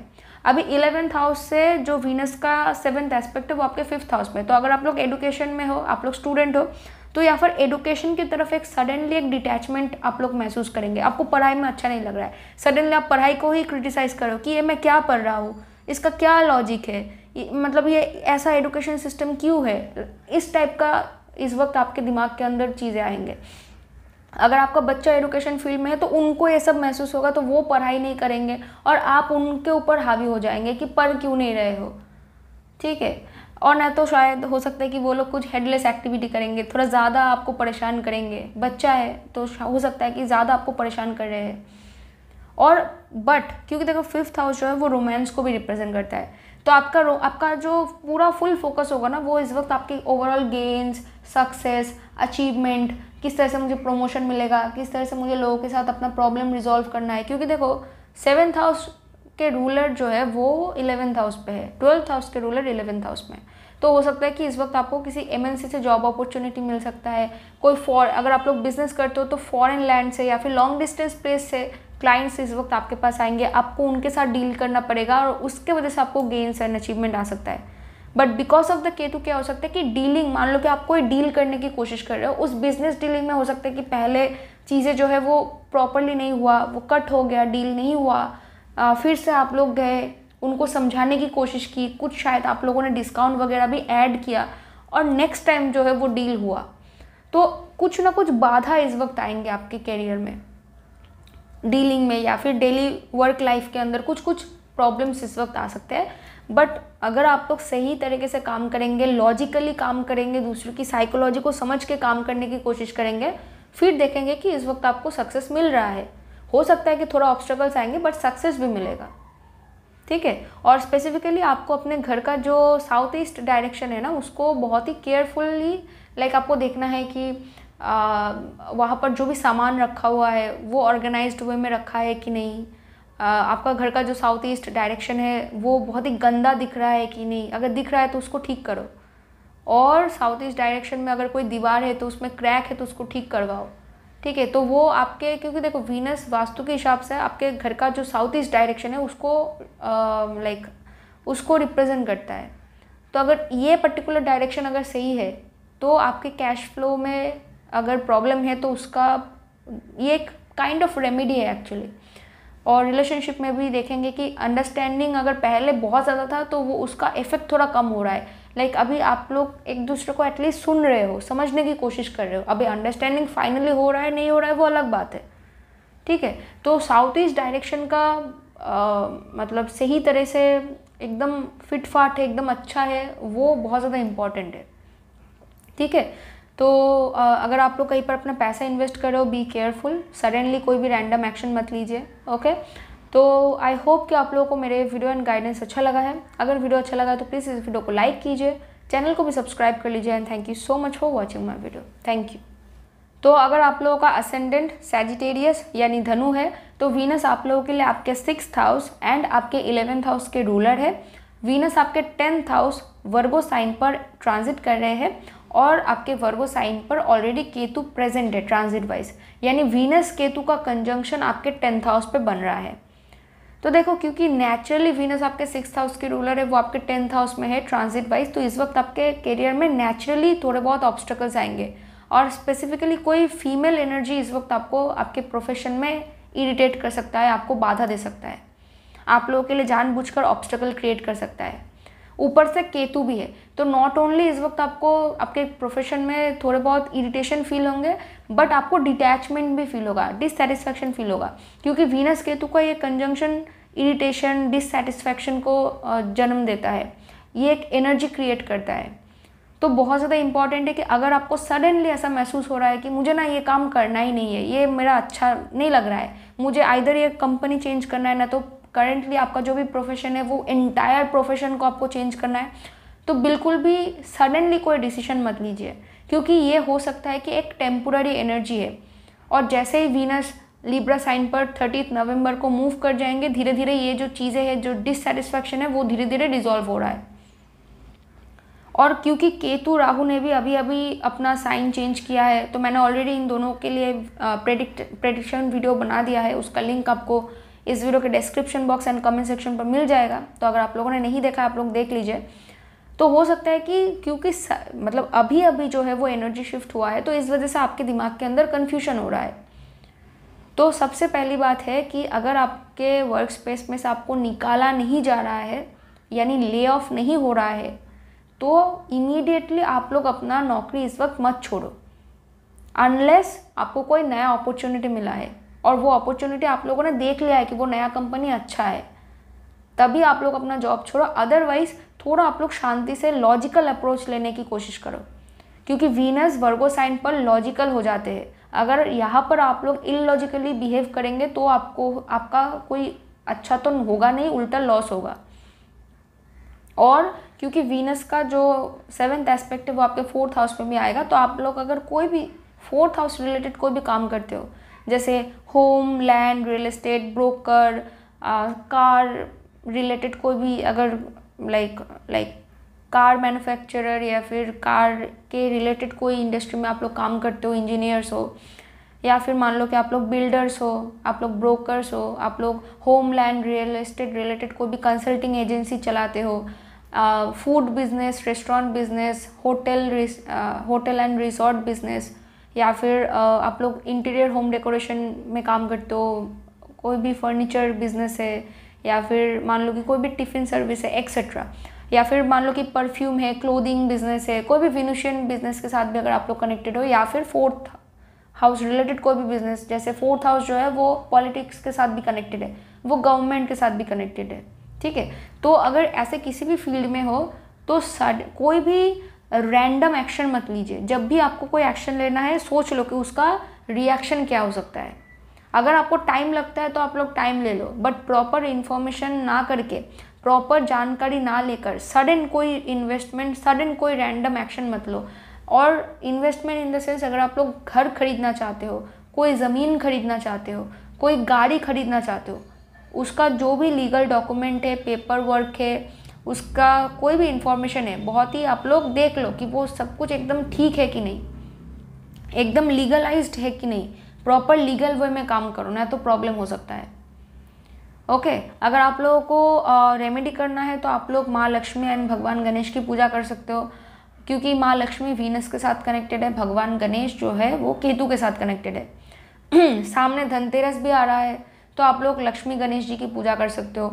अभी इलेवेंथ हाउस से जो वीनस का सेवन्थ एस्पेक्ट है वो आपके फिफ्थ हाउस में तो अगर आप लोग एडुकेशन में हो आप लोग स्टूडेंट हो तो या फिर एडुकेशन की तरफ एक सडनली एक डिटैचमेंट आप लोग महसूस करेंगे आपको पढ़ाई में अच्छा नहीं लग रहा है सडनली आप पढ़ाई को ही क्रिटिसाइज़ करो कि ये मैं क्या पढ़ रहा हूँ इसका क्या लॉजिक है मतलब ये ऐसा एडुकेशन सिस्टम क्यों है इस टाइप का इस वक्त आपके दिमाग के अंदर चीज़ें आएंगे अगर आपका बच्चा एडुकेशन फील्ड में है तो उनको ये सब महसूस होगा तो वो पढ़ाई नहीं करेंगे और आप उनके ऊपर हावी हो जाएंगे कि पढ़ क्यों नहीं रहे हो ठीक है और ना तो शायद हो सकता है कि वो लोग कुछ हेडलेस एक्टिविटी करेंगे थोड़ा ज़्यादा आपको परेशान करेंगे बच्चा है तो हो सकता है कि ज़्यादा आपको परेशान कर रहे हैं और बट क्योंकि देखो फिफ्थ हाउस जो है वो रोमांस को भी रिप्रेजेंट करता है तो आपका आपका जो पूरा फुल फोकस होगा ना वो इस वक्त आपकी ओवरऑल गेंस सक्सेस अचीवमेंट किस तरह से मुझे प्रमोशन मिलेगा किस तरह से मुझे लोगों के साथ अपना प्रॉब्लम रिजॉल्व करना है क्योंकि देखो सेवन्थ हाउस के रूलर जो है वो इलेवेंथ हाउस पे है ट्वेल्थ हाउस के रूलर इलेवेंथ हाउस में तो हो सकता है कि इस वक्त आपको किसी एम से जॉब अपॉर्चुनिटी मिल सकता है कोई फॉर अगर आप लोग बिजनेस करते हो तो फॉरेन लैंड से या फिर लॉन्ग डिस्टेंस प्लेस से क्लाइंट्स इस वक्त आपके पास आएंगे आपको उनके साथ डील करना पड़ेगा और उसके वजह से आपको गेंस एंड अचीवमेंट आ सकता है but because of the Ketu क्या हो सकता है कि डीलिंग मान लो कि आप कोई डील करने की कोशिश कर रहे हो उस बिजनेस डीलिंग में हो सकता है कि पहले चीज़ें जो है वो प्रॉपरली नहीं हुआ वो कट हो गया डील नहीं हुआ आ, फिर से आप लोग गए उनको समझाने की कोशिश की कुछ शायद आप लोगों ने डिस्काउंट वगैरह भी ऐड किया और नेक्स्ट टाइम जो है वो डील हुआ तो कुछ ना कुछ बाधा इस वक्त आएंगे आपके कैरियर में डीलिंग में या फिर डेली वर्क लाइफ के अंदर कुछ कुछ प्रॉब्लम्स इस वक्त आ सकते हैं बट अगर आप लोग सही तरीके से काम करेंगे लॉजिकली काम करेंगे दूसरों की साइकोलॉजी को समझ के काम करने की कोशिश करेंगे फिर देखेंगे कि इस वक्त आपको सक्सेस मिल रहा है हो सकता है कि थोड़ा ऑब्स्टकल्स आएंगे बट सक्सेस भी मिलेगा ठीक है और स्पेसिफिकली आपको अपने घर का जो साउथ ईस्ट डायरेक्शन है ना उसको बहुत ही केयरफुल्ली लाइक आपको देखना है कि आ, वहाँ पर जो भी सामान रखा हुआ है वो ऑर्गेनाइज्ड वे में रखा है कि नहीं आपका घर का जो साउथ ईस्ट डायरेक्शन है वो बहुत ही गंदा दिख रहा है कि नहीं अगर दिख रहा है तो उसको ठीक करो और साउथ ईस्ट डायरेक्शन में अगर कोई दीवार है तो उसमें क्रैक है तो उसको ठीक करवाओ ठीक है तो वो आपके क्योंकि देखो वीनस वास्तु के हिसाब से आपके घर का जो साउथ ईस्ट डायरेक्शन है उसको लाइक उसको रिप्रेजेंट करता है तो अगर ये पर्टिकुलर डायरेक्शन अगर सही है तो आपके कैश फ्लो में अगर प्रॉब्लम है तो उसका ये एक काइंड ऑफ रेमेडी है एक्चुअली और रिलेशनशिप में भी देखेंगे कि अंडरस्टैंडिंग अगर पहले बहुत ज़्यादा था तो वो उसका इफेक्ट थोड़ा कम हो रहा है लाइक like अभी आप लोग एक दूसरे को एटलीस्ट सुन रहे हो समझने की कोशिश कर रहे हो अभी अंडरस्टैंडिंग फाइनली हो रहा है नहीं हो रहा है वो अलग बात है ठीक है तो साउथ ईस्ट डायरेक्शन का आ, मतलब सही तरह से एकदम फिट फाट है एकदम अच्छा है वो बहुत ज़्यादा इम्पॉर्टेंट है ठीक है तो अगर आप लोग कहीं पर अपना पैसा इन्वेस्ट करो बी केयरफुल सडनली कोई भी रैंडम एक्शन मत लीजिए ओके तो आई होप कि आप लोगों को मेरे वीडियो एंड गाइडेंस अच्छा लगा है अगर वीडियो अच्छा लगा तो प्लीज़ इस वीडियो को लाइक कीजिए चैनल को भी सब्सक्राइब कर लीजिए and thank you so much for watching my video thank you तो अगर आप लोगों का असेंडेंट सैजिटेरियस यानी धनु है तो वीनस आप लोगों के लिए आपके सिक्स हाउस एंड आपके इलेवेंथ हाउस के रूलर है वीनस आपके टेंथ हाउस वर्गो साइन पर ट्रांजिट कर रहे हैं और आपके वर्गो साइन पर ऑलरेडी केतु प्रेजेंट है ट्रांजिट वाइज यानी वीनस केतु का कंजंक्शन आपके टेंथ हाउस पे बन रहा है तो देखो क्योंकि नेचुरली वीनस आपके सिक्स हाउस के रूलर है वो आपके टेंथ हाउस में है ट्रांजिट वाइज तो इस वक्त आपके करियर में नेचुरली थोड़े बहुत ऑब्स्टकल्स आएंगे और स्पेसिफिकली कोई फीमेल एनर्जी इस वक्त आपको आपके प्रोफेशन में इरिटेट कर सकता है आपको बाधा दे सकता है आप लोगों के लिए जानबूझकर ऑब्स्टकल क्रिएट कर सकता है ऊपर से केतु भी है तो नॉट ओनली इस वक्त आपको आपके प्रोफेशन में थोड़े बहुत इरिटेशन फील होंगे बट आपको डिटैचमेंट भी फील होगा डिससेटिस्फैक्शन फील होगा क्योंकि वीनस केतु का ये कंजंक्शन इरिटेशन डिससेटिस्फैक्शन को जन्म देता है ये एक एनर्जी क्रिएट करता है तो बहुत ज़्यादा इंपॉर्टेंट है कि अगर आपको सडनली ऐसा महसूस हो रहा है कि मुझे ना ये काम करना ही नहीं है ये मेरा अच्छा नहीं लग रहा है मुझे आइधर ये कंपनी चेंज करना है ना तो करेंटली आपका जो भी प्रोफेशन है वो इंटायर प्रोफेशन को आपको चेंज करना है तो बिल्कुल भी सडनली कोई डिसीजन मत लीजिए क्योंकि ये हो सकता है कि एक टेम्पोररी एनर्जी है और जैसे ही वीनस लिब्रा साइन पर थर्टी नवंबर को मूव कर जाएंगे धीरे धीरे ये जो चीज़ें हैं जो डिससेटिस्फैक्शन है वो धीरे धीरे डिजॉल्व हो रहा है और क्योंकि केतु राहु ने भी अभी अभी अपना साइन चेंज किया है तो मैंने ऑलरेडी इन दोनों के लिए प्रेडिक्ट प्रेडिक्शन वीडियो बना दिया है उसका लिंक आपको इस वीडियो के description box and comment section पर मिल जाएगा तो अगर आप लोगों ने नहीं देखा आप लोग देख लीजिए तो हो सकता है कि क्योंकि मतलब अभी अभी जो है वो एनर्जी शिफ्ट हुआ है तो इस वजह से आपके दिमाग के अंदर कन्फ्यूजन हो रहा है तो सबसे पहली बात है कि अगर आपके वर्क स्पेस में से आपको निकाला नहीं जा रहा है यानी ले ऑफ नहीं हो रहा है तो इमीडिएटली आप लोग अपना नौकरी इस वक्त मत छोड़ो अनलेस आपको कोई नया अपॉर्चुनिटी मिला है और वो अपॉर्चुनिटी आप लोगों ने देख लिया है कि वो नया कंपनी अच्छा है तभी आप लोग अपना जॉब छोड़ो अदरवाइज थोड़ा आप लोग शांति से लॉजिकल अप्रोच लेने की कोशिश करो क्योंकि वीनस वर्गो साइन पर लॉजिकल हो जाते हैं अगर यहाँ पर आप लोग इलॉजिकली बिहेव करेंगे तो आपको आपका कोई अच्छा तो होगा नहीं उल्टा लॉस होगा और क्योंकि वीनस का जो सेवेंथ एस्पेक्ट है वो आपके फोर्थ हाउस में भी आएगा तो आप लोग अगर कोई भी फोर्थ हाउस रिलेटेड कोई भी काम करते हो जैसे home land real estate broker car related कोई भी अगर लाइक लाइक कार मैन्युफैक्चरर या फिर कार के रिलेटेड कोई इंडस्ट्री में आप लोग काम करते हो इंजीनियर्स हो या फिर मान लो कि आप लोग बिल्डर्स हो आप लोग ब्रोकर्स हो आप लोग home land real estate related कोई भी कंसल्टिंग एजेंसी चलाते हो food business restaurant business hotel hotel and resort business या फिर आप लोग इंटीरियर होम डेकोरेशन में काम करते हो कोई भी फर्नीचर बिजनेस है या फिर मान लो कि कोई भी टिफ़िन सर्विस है एक्सेट्रा या फिर मान लो कि परफ्यूम है क्लोदिंग बिजनेस है कोई भी विनुशियन बिजनेस के साथ भी अगर आप लोग कनेक्टेड हो या फिर फोर्थ हाउस रिलेटेड कोई भी बिजनेस जैसे फोर्थ हाउस जो है वो पॉलिटिक्स के साथ भी कनेक्टेड है वो गवर्नमेंट के साथ भी कनेक्टेड है ठीक है तो अगर ऐसे किसी भी फील्ड में हो तो कोई भी रैंडम एक्शन मत लीजिए जब भी आपको कोई एक्शन लेना है सोच लो कि उसका रिएक्शन क्या हो सकता है अगर आपको टाइम लगता है तो आप लोग टाइम ले लो बट प्रॉपर इन्फॉर्मेशन ना करके प्रॉपर जानकारी ना लेकर सडन कोई इन्वेस्टमेंट सडन कोई रैंडम एक्शन मत लो और इन्वेस्टमेंट इन द सेंस अगर आप लोग घर खरीदना चाहते हो कोई ज़मीन खरीदना चाहते हो कोई गाड़ी खरीदना चाहते हो उसका जो भी लीगल डॉक्यूमेंट है पेपर वर्क है उसका कोई भी इंफॉर्मेशन है बहुत ही आप लोग देख लो कि वो सब कुछ एकदम ठीक है कि नहीं एकदम लीगलाइज है कि नहीं प्रॉपर लीगल वे में काम करो ना तो प्रॉब्लम हो सकता है ओके okay, अगर आप लोगों को रेमेडी करना है तो आप लोग माँ लक्ष्मी एंड भगवान गणेश की पूजा कर सकते हो क्योंकि माँ लक्ष्मी वीनस के साथ कनेक्टेड है भगवान गणेश जो है वो केतु के साथ कनेक्टेड है सामने धनतेरस भी आ रहा है तो आप लोग लक्ष्मी गणेश जी की पूजा कर सकते हो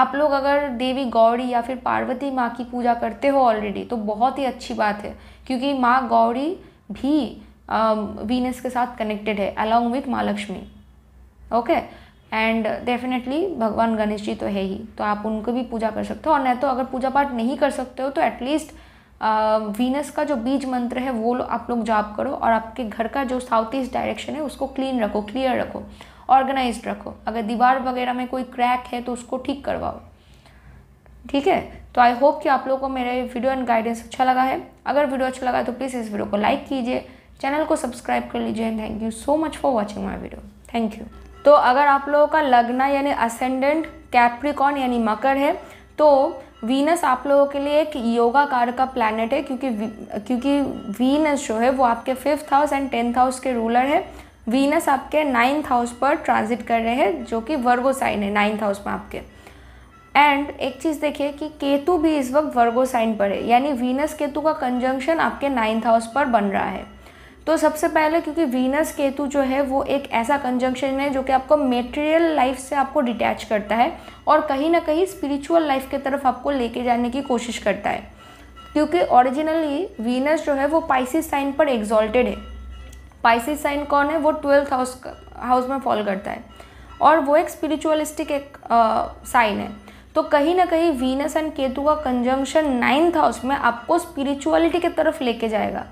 आप लोग अगर देवी गौरी या फिर पार्वती माँ की पूजा करते हो ऑलरेडी तो बहुत ही अच्छी बात है क्योंकि माँ गौरी भी वीनस के साथ कनेक्टेड है अलॉन्ग विथ माँ लक्ष्मी ओके एंड डेफिनेटली भगवान गणेश जी तो है ही तो आप उनको भी पूजा कर सकते हो और नहीं तो अगर पूजा पाठ नहीं कर सकते हो तो एटलीस्ट वीनस का जो बीज मंत्र है वो आप लोग जाप करो और आपके घर का जो साउथ ईस्ट डायरेक्शन है उसको क्लीन रखो क्लियर रखो ऑर्गेनाइज रखो अगर दीवार वगैरह में कोई क्रैक है तो उसको ठीक करवाओ ठीक है तो आई होप कि आप लोगों को मेरा वीडियो एंड गाइडेंस अच्छा लगा है अगर वीडियो अच्छा लगा तो प्लीज़ इस वीडियो को लाइक कीजिए चैनल को सब्सक्राइब कर लीजिए and thank you so much for watching my video thank you तो अगर आप लोगों का लगना यानी असेंडेंट कैप्रिकॉन यानी मकर है तो वीनस आप लोगों के लिए एक योगाकार का प्लानट है क्योंकि क्योंकि वीनस जो है वो आपके fifth house and tenth house के रूलर है वीनस आपके नाइन्थ हाउस पर ट्रांजिट कर रहे हैं जो कि वर्गो साइन है नाइन्थ हाउस में आपके एंड एक चीज़ देखिए कि केतु भी इस वक्त वर्गो साइन पर है यानी वीनस केतु का कंजंक्शन आपके नाइन्थ हाउस पर बन रहा है तो सबसे पहले क्योंकि वीनस केतु जो है वो एक ऐसा कंजंक्शन है जो कि आपको मेटेरियल लाइफ से आपको डिटैच करता है और कहीं ना कहीं स्पिरिचुअल लाइफ की तरफ आपको लेके जाने की कोशिश करता है क्योंकि ओरिजिनली वीनस जो है वो पाइसिस साइन पर एग्जॉल्टेड है पाइसिस साइन कौन है वो ट्वेल्थ हाउस हाउस में फॉल करता है और वो एक स्पिरिचुअलिस्टिक एक साइन है तो कहीं ना कहीं वीनस एंड केतु का कंजंक्शन नाइन्थ हाउस में आपको स्पिरिचुअलिटी की तरफ लेके जाएगा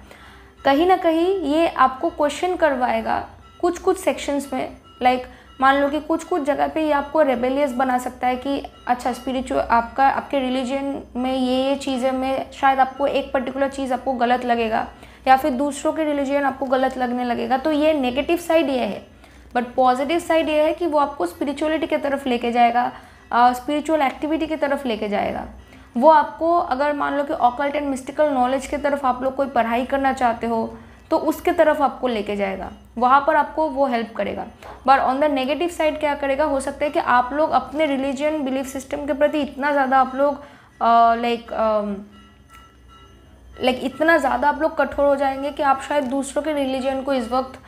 कहीं ना कहीं ये आपको क्वेश्चन करवाएगा कुछ कुछ सेक्शंस में लाइक like, मान लो कि कुछ कुछ जगह पे ये आपको रेबेलियस बना सकता है कि अच्छा स्पिरिचुअल आपका आपके रिलीजन में ये ये चीज़ें में शायद आपको एक पर्टिकुलर चीज़ आपको गलत लगेगा या फिर दूसरों के रिलीजन आपको गलत लगने लगेगा तो ये नेगेटिव साइड ये है बट पॉजिटिव साइड ये है कि वो आपको स्पिरिचुअलिटी की तरफ लेके जाएगा स्पिरिचुअल एक्टिविटी की तरफ लेके जाएगा वो आपको अगर मान लो कि ऑकल्ट एंड मिस्टिकल नॉलेज की तरफ आप लोग कोई पढ़ाई करना चाहते हो तो उसके तरफ आपको लेके जाएगा वहाँ पर आपको वो हेल्प करेगा but on the negative side क्या करेगा हो सकता है कि आप लोग अपने रिलीजन बिलीफ सिस्टम के प्रति इतना ज़्यादा आप लोग लाइक लाइक like, इतना ज़्यादा आप लोग कठोर हो जाएंगे कि आप शायद दूसरों के रिलीजन को इस वक्त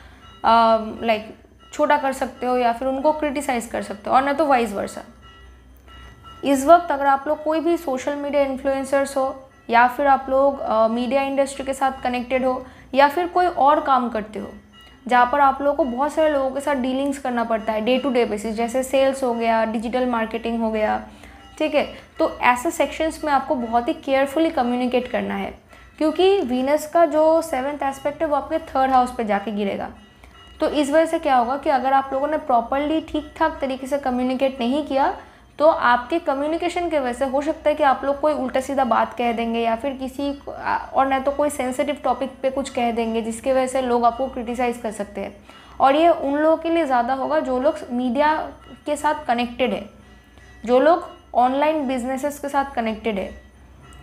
लाइक um, छोटा कर सकते हो या फिर उनको क्रिटिसाइज़ कर सकते हो और ना तो वाइस वर्सा इस वक्त अगर आप लोग कोई भी सोशल मीडिया इन्फ्लुएंसर्स हो या फिर आप लोग मीडिया uh, इंडस्ट्री के साथ कनेक्टेड हो या फिर कोई और काम करते हो जहाँ पर आप लोगों को बहुत सारे लोगों के साथ डीलिंग्स करना पड़ता है डे टू डे बेसिस जैसे सेल्स हो गया डिजिटल मार्केटिंग हो गया ठीक है तो ऐसे सेक्शंस में आपको बहुत ही केयरफुली कम्युनिकेट करना है क्योंकि वीनस का जो सेवन्थ एस्पेक्ट है वो आपके थर्ड हाउस पे जाके गिरेगा तो इस वजह से क्या होगा कि अगर आप लोगों ने प्रॉपरली ठीक ठाक तरीके से कम्युनिकेट नहीं किया तो आपके कम्युनिकेशन के वजह से हो सकता है कि आप लोग कोई उल्टा सीधा बात कह देंगे या फिर किसी और ना तो कोई सेंसिटिव टॉपिक पे कुछ कह देंगे जिसके वजह से लोग आपको क्रिटिसाइज़ कर सकते हैं और ये उन लोगों के लिए ज़्यादा होगा जो लोग मीडिया के साथ कनेक्टेड है जो लोग ऑनलाइन बिजनेसेस के साथ कनेक्टेड है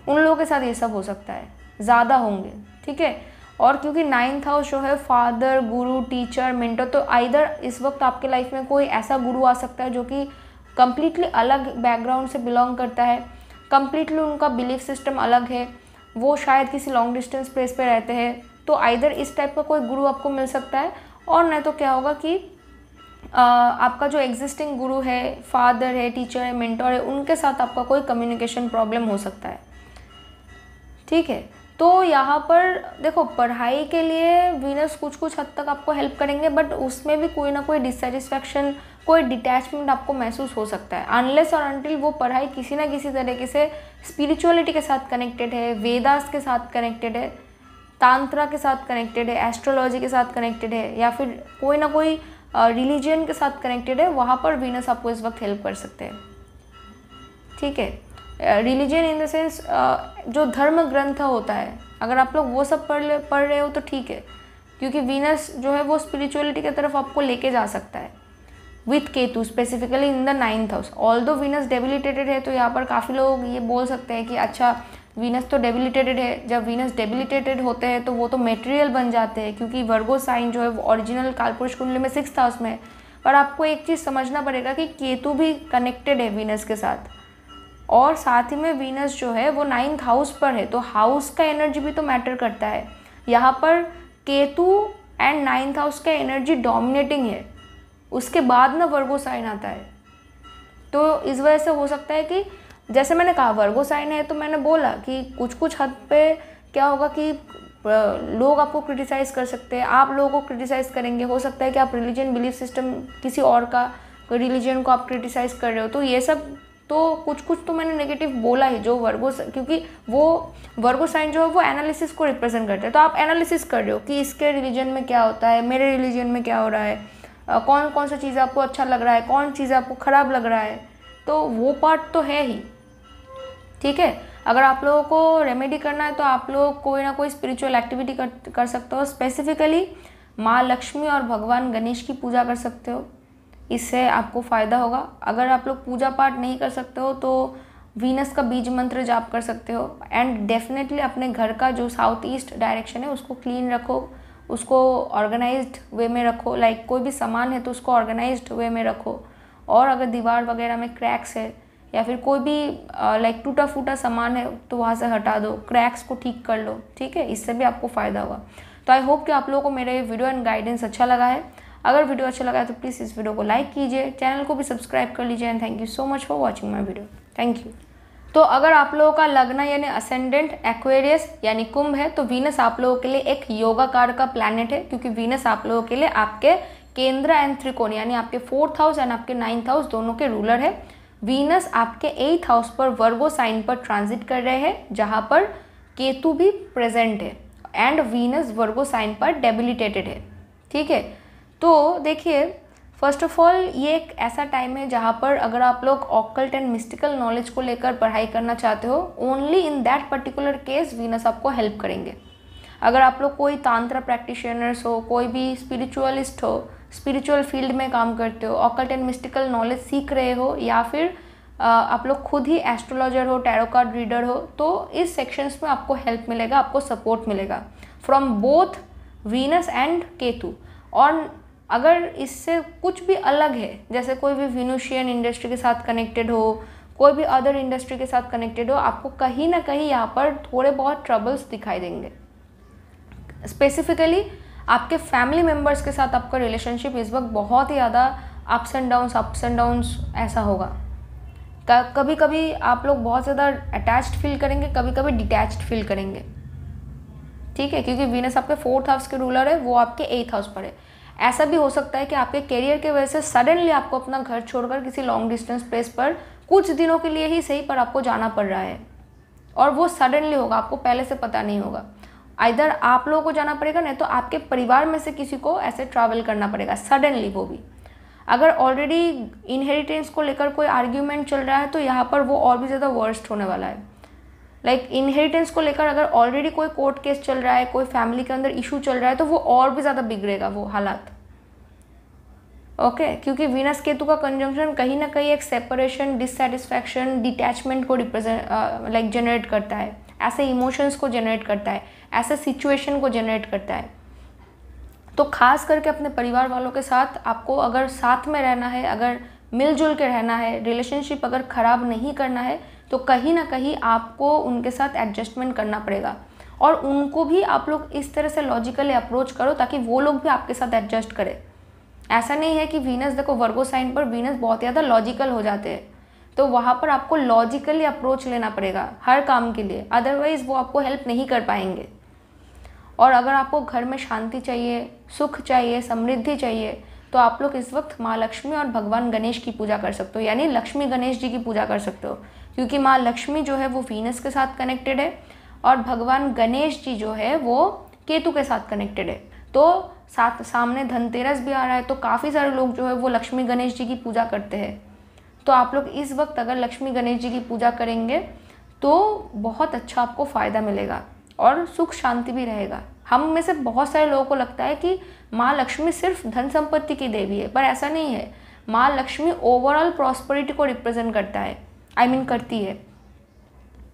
उन लोगों के साथ ये सब हो सकता है ज़्यादा होंगे ठीक है और क्योंकि नाइन्थ हाउस जो है फादर गुरु टीचर मेंटर तो आइधर इस वक्त आपके लाइफ में कोई ऐसा गुरु आ सकता है जो कि कम्प्लीटली अलग बैकग्राउंड से बिलोंग करता है कम्प्लीटली उनका बिलीफ सिस्टम अलग है वो शायद किसी लॉन्ग डिस्टेंस प्लेस पे रहते हैं तो आइधर इस टाइप का कोई गुरु आपको मिल सकता है और नहीं तो क्या होगा कि आ, आपका जो एग्जिस्टिंग गुरु है फादर है टीचर है मेंटोर है उनके साथ आपका कोई कम्युनिकेशन प्रॉब्लम हो सकता है ठीक है तो यहाँ पर देखो पढ़ाई के लिए वीनस कुछ कुछ हद तक आपको हेल्प करेंगे बट उसमें भी कोई ना कोई डिससेटिस्फैक्शन कोई डिटैचमेंट आपको महसूस हो सकता है अनलेस और अनटिल वो पढ़ाई किसी ना किसी तरीके से स्पिरिचुअलिटी के साथ कनेक्टेड है वेदास के साथ कनेक्टेड है तांत्रा के साथ कनेक्टेड है एस्ट्रोलॉजी के साथ कनेक्टेड है या फिर कोई ना कोई रिलीजन के साथ कनेक्टेड है वहाँ पर वीनस आपको इस वक्त हेल्प कर सकते हैं ठीक है रिलीजन इन द सेंस जो धर्म ग्रंथ होता है अगर आप लोग वो सब पढ़ ले पढ़ रहे हो तो ठीक है क्योंकि वीनस जो है वो स्पिरिचुअलिटी की तरफ आपको लेके जा सकता है with Ketu specifically in the ninth house although Venus debilitated है तो यहाँ पर काफ़ी लोग ये बोल सकते हैं कि अच्छा वीनस तो डेबिलिटेटेड है जब वीनस डेबिलिटेटेड होते हैं तो वो तो मेटेरियल बन जाते हैं क्योंकि वर्गो साइन जो है वो ओरिजिनल कालपुरुष कुंडली में सिक्स हाउस में है पर आपको एक चीज़ समझना पड़ेगा कि केतु भी कनेक्टेड है वीनस के साथ और साथ ही में वीनस जो है वो नाइन्थ हाउस पर है तो हाउस का एनर्जी भी तो मैटर करता है यहाँ पर केतु एंड नाइन्थ हाउस का एनर्जी डोमिनेटिंग है उसके बाद ना वर्गो साइन आता है तो इस वजह से हो सकता है कि जैसे मैंने कहा वर्गो साइन है तो मैंने बोला कि कुछ कुछ हद पे क्या होगा कि लोग आपको क्रिटिसाइज कर सकते हैं आप लोगों को क्रिटिसाइज करेंगे हो सकता है कि आप रिलीजन बिलीफ सिस्टम किसी और का रिलीजन को आप क्रिटिसाइज कर रहे हो तो ये सब तो कुछ कुछ तो मैंने नेगेटिव बोला ही जो वर्गो क्योंकि वो वर्गो साइन जो है वो एनालिसिस को रिप्रेजेंट करते हैं तो आप एनालिसिस कर रहे हो कि इसके रिलीजन में क्या होता है मेरे रिलीजन में क्या हो रहा है कौन कौन सा चीज़ आपको अच्छा लग रहा है कौन चीज़ आपको ख़राब लग रहा है तो वो पार्ट तो है ही ठीक है अगर आप लोगों को रेमेडी करना है तो आप लोग कोई ना कोई स्पिरिचुअल एक्टिविटी कर कर सकते हो स्पेसिफिकली माँ लक्ष्मी और भगवान गणेश की पूजा कर सकते हो इससे आपको फ़ायदा होगा अगर आप लोग पूजा पाठ नहीं कर सकते हो तो वीनस का बीज मंत्र जाप कर सकते हो एंड डेफिनेटली अपने घर का जो साउथ ईस्ट डायरेक्शन है उसको क्लीन रखो उसको ऑर्गेनाइज वे में रखो लाइक like कोई भी सामान है तो उसको ऑर्गेनाइज वे में रखो और अगर दीवार वगैरह में क्रैक्स है या फिर कोई भी लाइक टूटा फूटा सामान है तो वहाँ से हटा दो क्रैक्स को ठीक कर लो ठीक है इससे भी आपको फ़ायदा होगा तो आई होप कि आप लोगों को मेरा ये वीडियो एंड गाइडेंस अच्छा लगा है अगर वीडियो अच्छा लगा तो प्लीज़ इस वीडियो को लाइक कीजिए चैनल को भी सब्सक्राइब कर लीजिए and thank you so much for watching my video thank you तो अगर आप लोगों का लगना यानी असेंडेंट एक्वेरियस यानी कुंभ है तो वीनस आप लोगों के लिए एक योगाकार का प्लानट है क्योंकि वीनस आप लोगों के लिए आपके केंद्र एंड त्रिकोण यानी आपके फोर्थ हाउस एंड आपके नाइन्थ हाउस दोनों के रूलर है वीनस आपके एइथ हाउस पर वर्गो साइन पर ट्रांजिट कर रहे हैं जहाँ पर केतु भी प्रेजेंट है एंड वीनस वर्गो साइन पर डेबिलिटेटेड है ठीक है तो देखिए फर्स्ट ऑफ ऑल ये एक ऐसा टाइम है जहाँ पर अगर आप लोग ऑकल्ट एंड मिस्टिकल नॉलेज को लेकर पढ़ाई करना चाहते हो only in that particular case Venus आपको हेल्प करेंगे अगर आप लोग कोई तांत्र प्रैक्टिशनर्स हो कोई भी स्पिरिचुअलिस्ट हो स्पिरिचुअल फील्ड में काम करते हो ऑकल्ट एंड मिस्टिकल नॉलेज सीख रहे हो या फिर आप लोग खुद ही एस्ट्रोलॉजर हो टैरो कार्ड रीडर हो तो इस सेक्शंस में आपको हेल्प मिलेगा आपको सपोर्ट मिलेगा from both Venus and Ketu और अगर इससे कुछ भी अलग है जैसे कोई भी विनुशियन इंडस्ट्री के साथ कनेक्टेड हो कोई भी अदर इंडस्ट्री के साथ कनेक्टेड हो आपको कहीं ना कहीं यहाँ पर थोड़े बहुत ट्रबल्स दिखाई देंगे स्पेसिफिकली आपके फैमिली मेम्बर्स के साथ आपका रिलेशनशिप इस वक्त बहुत ही ज़्यादा ups and downs ups and downs ऐसा होगा कभी कभी आप लोग बहुत ज़्यादा अटैच्ड फील करेंगे कभी कभी डिटैच फील करेंगे ठीक है क्योंकि वीनस आपके फोर्थ हाउस के रूलर है वो आपके एथ हाउस पर है ऐसा भी हो सकता है कि आपके करियर के वजह से सडनली आपको अपना घर छोड़कर किसी लॉन्ग डिस्टेंस प्लेस पर कुछ दिनों के लिए ही सही पर आपको जाना पड़ रहा है और वो सडनली होगा आपको पहले से पता नहीं होगा आइधर आप लोगों को जाना पड़ेगा नहीं तो आपके परिवार में से किसी को ऐसे ट्रैवल करना पड़ेगा सडनली वो भी अगर ऑलरेडी इनहेरिटेंस को लेकर कोई आर्ग्यूमेंट चल रहा है तो यहाँ पर वो और भी ज़्यादा वर्स्ट होने वाला है लाइक like, इनहेरिटेंस को लेकर अगर ऑलरेडी कोई कोर्ट केस चल रहा है कोई फैमिली के अंदर इशू चल रहा है तो वो और भी ज़्यादा बिगड़ेगा वो हालात ओके okay? क्योंकि वीनस केतु का कंजंक्शन कहीं ना कहीं एक सेपरेशन डिससेटिस्फैक्शन डिटैचमेंट को रिप्रेजेंट लाइक जनरेट करता है ऐसे इमोशंस को जनरेट करता है ऐसे सिचुएशन को जनरेट करता है तो खास करके अपने परिवार वालों के साथ आपको अगर साथ में रहना है अगर मिलजुल के रहना है रिलेशनशिप अगर ख़राब नहीं करना है तो कहीं ना कहीं आपको उनके साथ एडजस्टमेंट करना पड़ेगा और उनको भी आप लोग इस तरह से लॉजिकली अप्रोच करो ताकि वो लोग भी आपके साथ एडजस्ट करें ऐसा नहीं है कि वीनस देखो वर्गो साइन पर वीनस बहुत ज़्यादा लॉजिकल हो जाते हैं तो वहाँ पर आपको लॉजिकली अप्रोच लेना पड़ेगा हर काम के लिए अदरवाइज़ वो आपको हेल्प नहीं कर पाएंगे और अगर आपको घर में शांति चाहिए सुख चाहिए समृद्धि चाहिए तो आप लोग इस वक्त माँ लक्ष्मी और भगवान गणेश की पूजा कर सकते हो यानी लक्ष्मी गणेश जी की पूजा कर सकते हो क्योंकि माँ लक्ष्मी जो है वो वीनस के साथ कनेक्टेड है और भगवान गणेश जी जो है वो केतु के साथ कनेक्टेड है तो साथ सामने धनतेरस भी आ रहा है तो काफ़ी सारे लोग जो है वो लक्ष्मी गणेश जी की पूजा करते हैं तो आप लोग इस वक्त अगर लक्ष्मी गणेश जी की पूजा करेंगे तो बहुत अच्छा आपको फ़ायदा मिलेगा और सुख शांति भी रहेगा हम में से बहुत सारे लोगों को लगता है कि माँ लक्ष्मी सिर्फ धन संपत्ति की देवी है पर ऐसा नहीं है माँ लक्ष्मी ओवरऑल प्रॉस्परिटी को रिप्रेजेंट करता है आई मीन करती है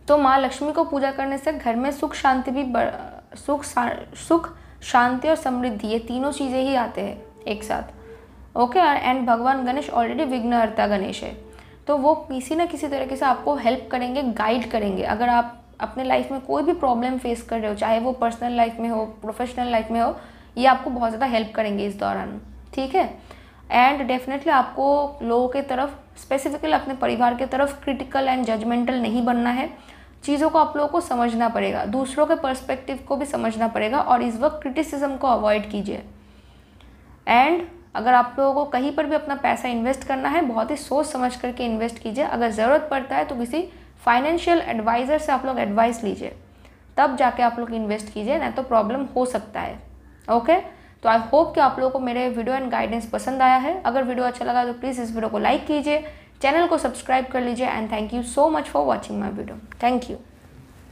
तो माँ लक्ष्मी को पूजा करने से घर में सुख शांति भी सुख सुख शांति और समृद्धि ये तीनों चीज़ें ही आते हैं एक साथ ओके एंड भगवान गणेश ऑलरेडी विघ्नहर्ता गणेश है तो वो किसी ना किसी तरीके से आपको हेल्प करेंगे गाइड करेंगे अगर आप अपने लाइफ में कोई भी प्रॉब्लम फेस कर रहे हो चाहे वो पर्सनल लाइफ में हो प्रोफेशनल लाइफ में हो ये आपको बहुत ज़्यादा हेल्प करेंगे इस दौरान ठीक है एंड डेफिनेटली आपको लोगों के तरफ स्पेसिफिकली अपने परिवार की तरफ क्रिटिकल एंड जजमेंटल नहीं बनना है चीज़ों को आप लोगों को समझना पड़ेगा दूसरों के पर्सपेक्टिव को भी समझना पड़ेगा और इस वक्त क्रिटिसिज्म को अवॉइड कीजिए एंड अगर आप लोगों को कहीं पर भी अपना पैसा इन्वेस्ट करना है बहुत ही सोच समझ करके इन्वेस्ट कीजिए अगर ज़रूरत पड़ता है तो किसी फाइनेंशियल एडवाइज़र से आप लोग एडवाइस लीजिए तब जाके आप लोग इन्वेस्ट कीजिए ना तो प्रॉब्लम हो सकता है ओके okay? तो आई होप कि आप लोगों को मेरे वीडियो एंड गाइडेंस पसंद आया है अगर वीडियो अच्छा लगा तो प्लीज़ इस वीडियो को लाइक कीजिए चैनल को सब्सक्राइब कर लीजिए and thank you so much for watching my video thank you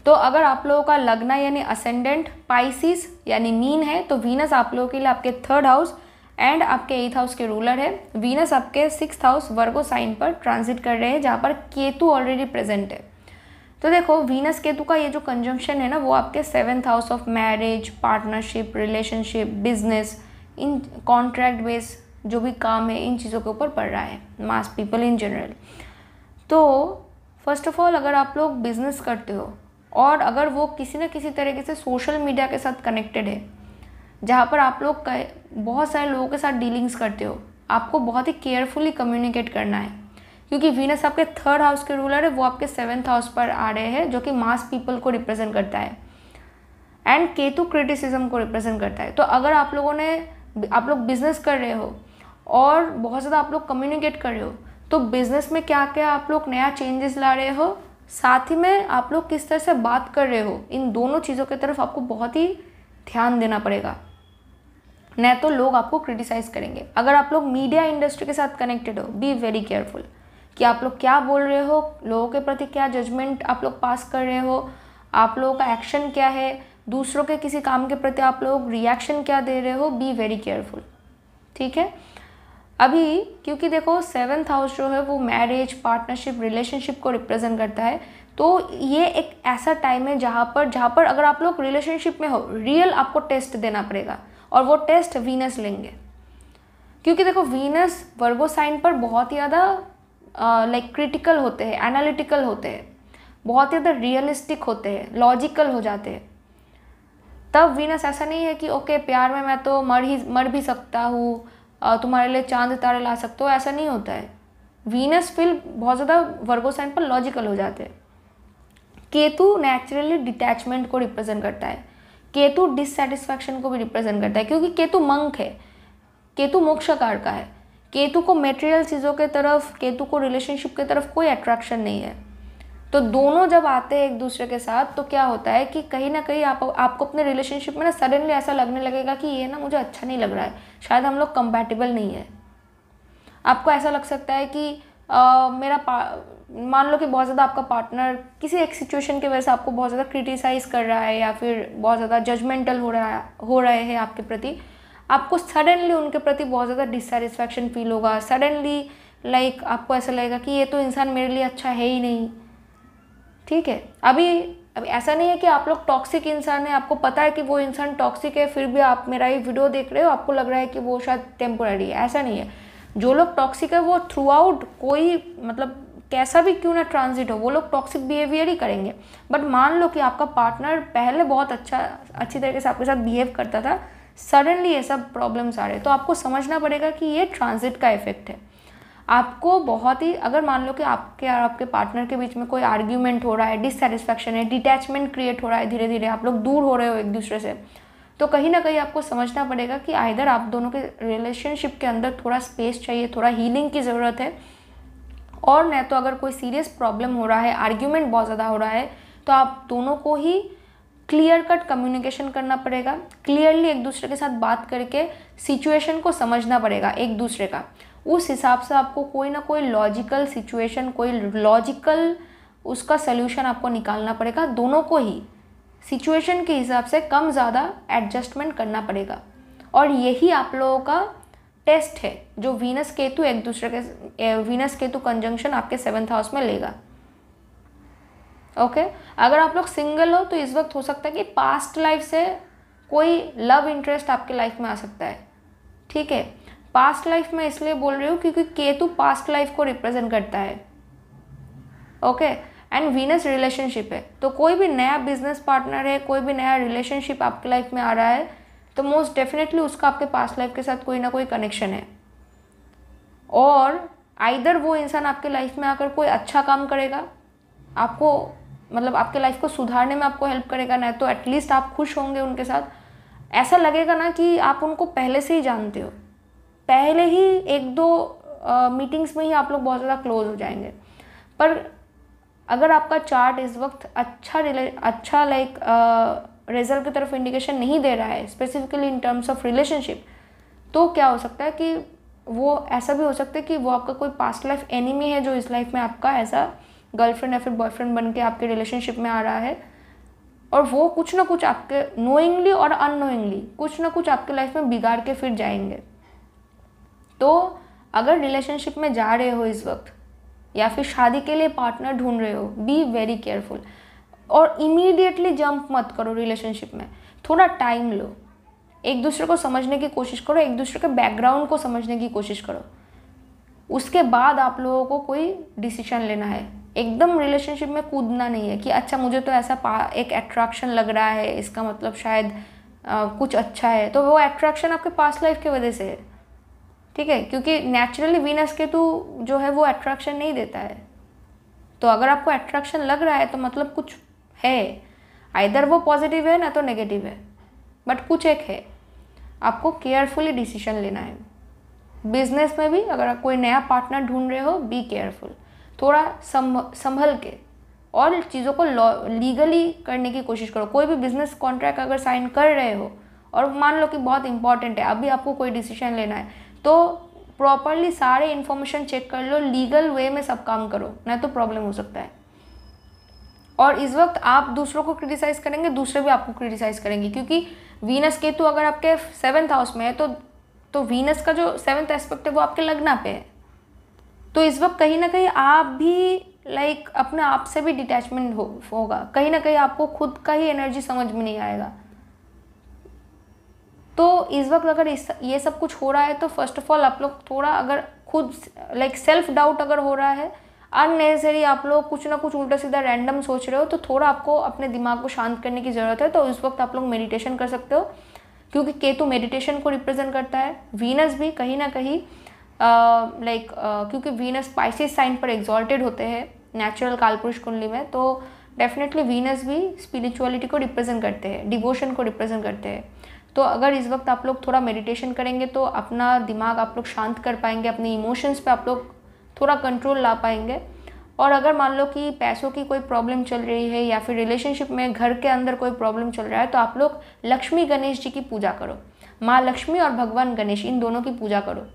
तो अगर आप लोगों का लगना यानी असेंडेंट पाइसिस यानी मीन है तो वीनस आप लोगों के लिए आपके थर्ड हाउस एंड आपके एथ हाउस के रूलर है वीनस आपके सिक्स हाउस वर्गो साइन पर ट्रांजिट कर रहे हैं जहाँ पर केतु ऑलरेडी प्रेजेंट है तो देखो वीनस केतु का ये जो कंजंक्शन है ना वो आपके seventh house of marriage partnership relationship business in contract base जो भी काम है इन चीज़ों के ऊपर पड़ रहा है मास पीपल इन जनरल तो फर्स्ट ऑफ ऑल अगर आप लोग बिजनेस करते हो और अगर वो किसी न किसी तरीके से सोशल मीडिया के साथ कनेक्टेड है जहाँ पर आप लोग बहुत सारे लोगों के साथ डीलिंग्स करते हो आपको बहुत ही केयरफुली कम्युनिकेट करना है क्योंकि वीनस आपके थर्ड हाउस के रूलर है वो आपके सेवन्थ हाउस पर आ रहे हैं जो कि मास पीपल को रिप्रेजेंट करता है एंड केतु क्रिटिसिज्म को रिप्रेजेंट करता है तो अगर आप लोगों ने आप लोग बिजनेस कर रहे हो और बहुत ज़्यादा आप लोग कम्युनिकेट कर रहे हो तो बिजनेस में क्या क्या आप लोग नया चेंजेस ला रहे हो साथ ही में आप लोग किस तरह से बात कर रहे हो इन दोनों चीज़ों की तरफ आपको बहुत ही ध्यान देना पड़ेगा नहीं तो लोग आपको क्रिटिसाइज़ करेंगे अगर आप लोग मीडिया इंडस्ट्री के साथ कनेक्टेड हो बी वेरी केयरफुल कि आप लोग क्या बोल रहे हो लोगों के प्रति क्या जजमेंट आप लोग पास कर रहे हो आप लोगों का एक्शन क्या है दूसरों के किसी काम के प्रति आप लोग रिएक्शन क्या दे रहे हो बी वेरी केयरफुल ठीक है अभी क्योंकि देखो सेवन्थ हाउस जो है वो मैरिज पार्टनरशिप रिलेशनशिप को रिप्रेजेंट करता है तो ये एक ऐसा टाइम है जहाँ पर जहाँ पर अगर आप लोग रिलेशनशिप में हो रियल आपको टेस्ट देना पड़ेगा और वो टेस्ट वीनस लेंगे क्योंकि देखो वीनस वर्गो साइन पर बहुत ही ज़्यादा लाइक क्रिटिकल होते हैं एनालिटिकल होते हैं बहुत ज़्यादा रियलिस्टिक होते हैं लॉजिकल हो जाते हैं तब वीनस ऐसा नहीं है कि ओके प्यार में मैं तो मर ही मर भी सकता हूँ तुम्हारे लिए चांद तारे ला सकते हो ऐसा नहीं होता है वीनस फिल बहुत ज़्यादा वर्गो साइन पर लॉजिकल हो जाते हैं केतु नेचुरली डिटैचमेंट को रिप्रेजेंट करता है केतु डिससेटिस्फैक्शन को भी रिप्रेजेंट करता है क्योंकि केतु मंक है केतु मोक्षकार का है केतु को मेटेरियल चीज़ों के तरफ केतु को रिलेशनशिप के तरफ कोई अट्रैक्शन नहीं है तो दोनों जब आते हैं एक दूसरे के साथ तो क्या होता है कि कहीं ना कहीं आप आपको अपने रिलेशनशिप में ना सडनली ऐसा लगने लगेगा कि ये ना मुझे अच्छा नहीं लग रहा है शायद हम लोग कंपैटिबल नहीं है आपको ऐसा लग सकता है कि आ, मेरा मान लो कि बहुत ज़्यादा आपका पार्टनर किसी एक सिचुएशन की वजह से आपको बहुत ज़्यादा क्रिटिसाइज़ कर रहा है या फिर बहुत ज़्यादा जजमेंटल हो रहा हो रहे हैं आपके प्रति आपको सडनली उनके प्रति बहुत ज़्यादा डिससेटिस्फैक्शन फील होगा सडनली लाइक like, आपको ऐसा लगेगा कि ये तो इंसान मेरे लिए अच्छा है ही नहीं ठीक है अभी अभी ऐसा नहीं है कि आप लोग टॉक्सिक इंसान है आपको पता है कि वो इंसान टॉक्सिक है फिर भी आप मेरा ये वीडियो देख रहे हो आपको लग रहा है कि वो शायद टेम्पोरेरी है ऐसा नहीं है जो लोग टॉक्सिक है वो थ्रू आउट कोई मतलब कैसा भी क्यों ना ट्रांजिट हो वो लोग टॉक्सिक बिहेवियर ही करेंगे बट मान लो कि आपका पार्टनर पहले बहुत अच्छा अच्छी तरीके से आपके साथ बिहेव करता था सडनली ये सब प्रॉब्लम्स आ रहे हैं तो आपको समझना पड़ेगा कि ये ट्रांजिट का इफेक्ट है आपको बहुत ही अगर मान लो कि आपके और आपके पार्टनर के बीच में कोई आर्ग्यूमेंट हो रहा है डिससेटिस्फैक्शन है डिटैचमेंट क्रिएट हो रहा है धीरे धीरे आप लोग दूर हो रहे हो एक दूसरे से तो कहीं ना कहीं आपको समझना पड़ेगा कि आइधर आप दोनों के रिलेशनशिप के अंदर थोड़ा स्पेस चाहिए थोड़ा हीलिंग की ज़रूरत है और न तो अगर कोई सीरियस प्रॉब्लम हो रहा है आर्ग्यूमेंट बहुत ज़्यादा हो रहा है तो आप दोनों को ही क्लियर कट कम्युनिकेशन करना पड़ेगा क्लियरली एक दूसरे के साथ बात करके सिचुएशन को समझना पड़ेगा एक दूसरे का उस हिसाब से आपको कोई ना कोई लॉजिकल सिचुएशन कोई लॉजिकल उसका सोल्यूशन आपको निकालना पड़ेगा दोनों को ही सिचुएशन के हिसाब से कम ज़्यादा एडजस्टमेंट करना पड़ेगा और यही आप लोगों का टेस्ट है जो वीनस केतु एक दूसरे के वीनस केतु कंजंक्शन आपके सेवन्थ हाउस में लेगा ओके अगर आप लोग सिंगल हो तो इस वक्त हो सकता है कि पास्ट लाइफ से कोई लव इंटरेस्ट आपके लाइफ में आ सकता है ठीक है पास्ट लाइफ में इसलिए बोल रही हूँ क्योंकि केतु पास्ट लाइफ को रिप्रेजेंट करता है ओके एंड वीनस रिलेशनशिप है तो कोई भी नया बिजनेस पार्टनर है कोई भी नया रिलेशनशिप आपके लाइफ में आ रहा है तो मोस्ट डेफिनेटली उसका आपके पास्ट लाइफ के साथ कोई ना कोई कनेक्शन है और आइदर वो इंसान आपके लाइफ में आकर कोई अच्छा काम करेगा आपको मतलब आपके लाइफ को सुधारने में आपको हेल्प करेगा ना तो एटलीस्ट आप खुश होंगे उनके साथ ऐसा लगेगा ना कि आप उनको पहले से ही जानते हो पहले ही एक दो मीटिंग्स में ही आप लोग बहुत ज़्यादा क्लोज हो जाएंगे पर अगर आपका चार्ट इस वक्त अच्छा अच्छा लाइक रिजल्ट की तरफ इंडिकेशन नहीं दे रहा है specifically in terms of relationship तो क्या हो सकता है कि वो ऐसा भी हो सकता है कि वो आपका कोई पास्ट लाइफ एनिमी है जो इस लाइफ में आपका ऐसा गर्लफ्रेंड या फिर बॉयफ्रेंड बन के आपके रिलेशनशिप में आ रहा है और वो कुछ ना कुछ आपके नोइंगली और अननोइंगली कुछ ना कुछ आपके लाइफ में बिगाड़ के फिर जाएंगे तो अगर रिलेशनशिप में जा रहे हो इस वक्त या फिर शादी के लिए पार्टनर ढूंढ रहे हो बी वेरी केयरफुल और इमीडिएटली जंप मत करो रिलेशनशिप में थोड़ा टाइम लो एक दूसरे को समझने की कोशिश करो एक दूसरे के बैकग्राउंड को समझने की कोशिश करो उसके बाद आप लोगों को कोई डिसीजन लेना है एकदम रिलेशनशिप में कूदना नहीं है कि अच्छा मुझे तो ऐसा पा एक अट्रैक्शन लग रहा है इसका मतलब शायद आ, कुछ अच्छा है तो वो अट्रैक्शन आपके पास्ट लाइफ की वजह से है ठीक है क्योंकि नेचुरली वीनस के तो जो है वो अट्रैक्शन नहीं देता है तो अगर आपको अट्रैक्शन लग रहा है तो मतलब कुछ है आइधर वो पॉजिटिव है ना तो नेगेटिव है बट कुछ एक है आपको केयरफुली डिसीजन लेना है बिजनेस में भी अगर आप कोई नया पार्टनर ढूंढ रहे हो बी केयरफुल थोड़ा सम संभल के और चीज़ों को लीगली करने की कोशिश करो कोई भी बिजनेस कॉन्ट्रैक्ट अगर साइन कर रहे हो और मान लो कि बहुत इंपॉर्टेंट है अभी आपको कोई डिसीजन लेना है तो प्रॉपरली सारे इन्फॉर्मेशन चेक कर लो लीगल वे में सब काम करो नहीं तो प्रॉब्लम हो सकता है और इस वक्त आप दूसरों को क्रिटिसाइज़ करेंगे दूसरे भी आपको क्रिटिसाइज़ करेंगे क्योंकि वीनस केतु अगर आपके सेवन्थ हाउस में है तो तो वीनस का जो सेवन्थ एस्पेक्ट है वो आपके लगना पे है तो इस वक्त कहीं ना कहीं आप भी लाइक like, अपने आप से भी डिटैचमेंट हो होगा कहीं ना कहीं आपको खुद का ही एनर्जी समझ में नहीं आएगा तो इस वक्त अगर इस ये सब कुछ हो रहा है तो फर्स्ट ऑफ ऑल आप लोग थोड़ा अगर खुद लाइक सेल्फ डाउट अगर हो रहा है अननेसेसरी आप लोग कुछ ना कुछ उल्टा सीधा रैंडम सोच रहे हो तो थोड़ा आपको अपने दिमाग को शांत करने की ज़रूरत है तो इस वक्त आप लोग मेडिटेशन कर सकते हो क्योंकि केतु मेडिटेशन को रिप्रेजेंट करता है वीनस भी कहीं ना कहीं लाइक क्योंकि वीनस स्पाइसिस साइन पर एग्जॉल्टेड होते हैं नेचुरल कालपुरुष कुंडली में तो डेफिनेटली वीनस भी स्पिरिचुअलिटी को रिप्रेजेंट करते हैं डिवोशन को रिप्रेजेंट करते हैं तो अगर इस वक्त आप लोग थोड़ा मेडिटेशन करेंगे तो अपना दिमाग आप लोग शांत कर पाएंगे अपने इमोशंस पे आप लोग थोड़ा कंट्रोल ला पाएंगे और अगर मान लो कि पैसों की कोई प्रॉब्लम चल रही है या फिर रिलेशनशिप में घर के अंदर कोई प्रॉब्लम चल रहा है तो आप लोग लक्ष्मी गणेश जी की पूजा करो माँ लक्ष्मी और भगवान गणेश इन दोनों की पूजा करो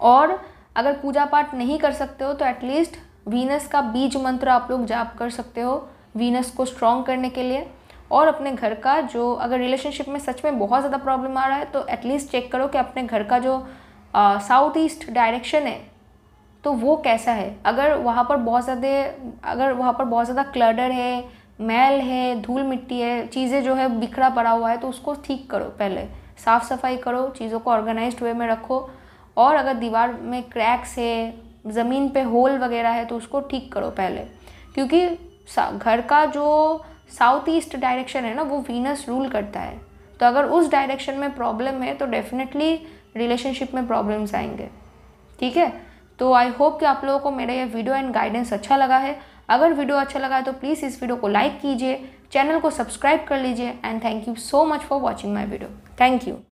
और अगर पूजा पाठ नहीं कर सकते हो तो एटलीस्ट वीनस का बीज मंत्र आप लोग जाप कर सकते हो वीनस को स्ट्रॉन्ग करने के लिए और अपने घर का जो अगर रिलेशनशिप में सच में बहुत ज़्यादा प्रॉब्लम आ रहा है तो एटलीस्ट चेक करो कि अपने घर का जो साउथ ईस्ट डायरेक्शन है तो वो कैसा है अगर वहाँ पर बहुत ज़्यादा अगर वहाँ पर बहुत ज़्यादा क्लडर है मैल है धूल मिट्टी है चीज़ें जो है बिखरा पड़ा हुआ है तो उसको ठीक करो पहले साफ़ सफाई करो चीज़ों को ऑर्गेनाइज्ड वे में रखो और अगर दीवार में क्रैक्स है ज़मीन पे होल वगैरह है तो उसको ठीक करो पहले क्योंकि घर का जो साउथ ईस्ट डायरेक्शन है ना वो वीनस रूल करता है तो अगर उस डायरेक्शन में प्रॉब्लम है तो डेफिनेटली रिलेशनशिप में प्रॉब्लम्स आएंगे ठीक है तो आई होप कि आप लोगों को मेरा यह वीडियो एंड गाइडेंस अच्छा लगा है अगर वीडियो अच्छा लगा है तो प्लीज़ इस वीडियो को लाइक कीजिए चैनल को सब्सक्राइब कर लीजिए and thank you so much for watching my video thank you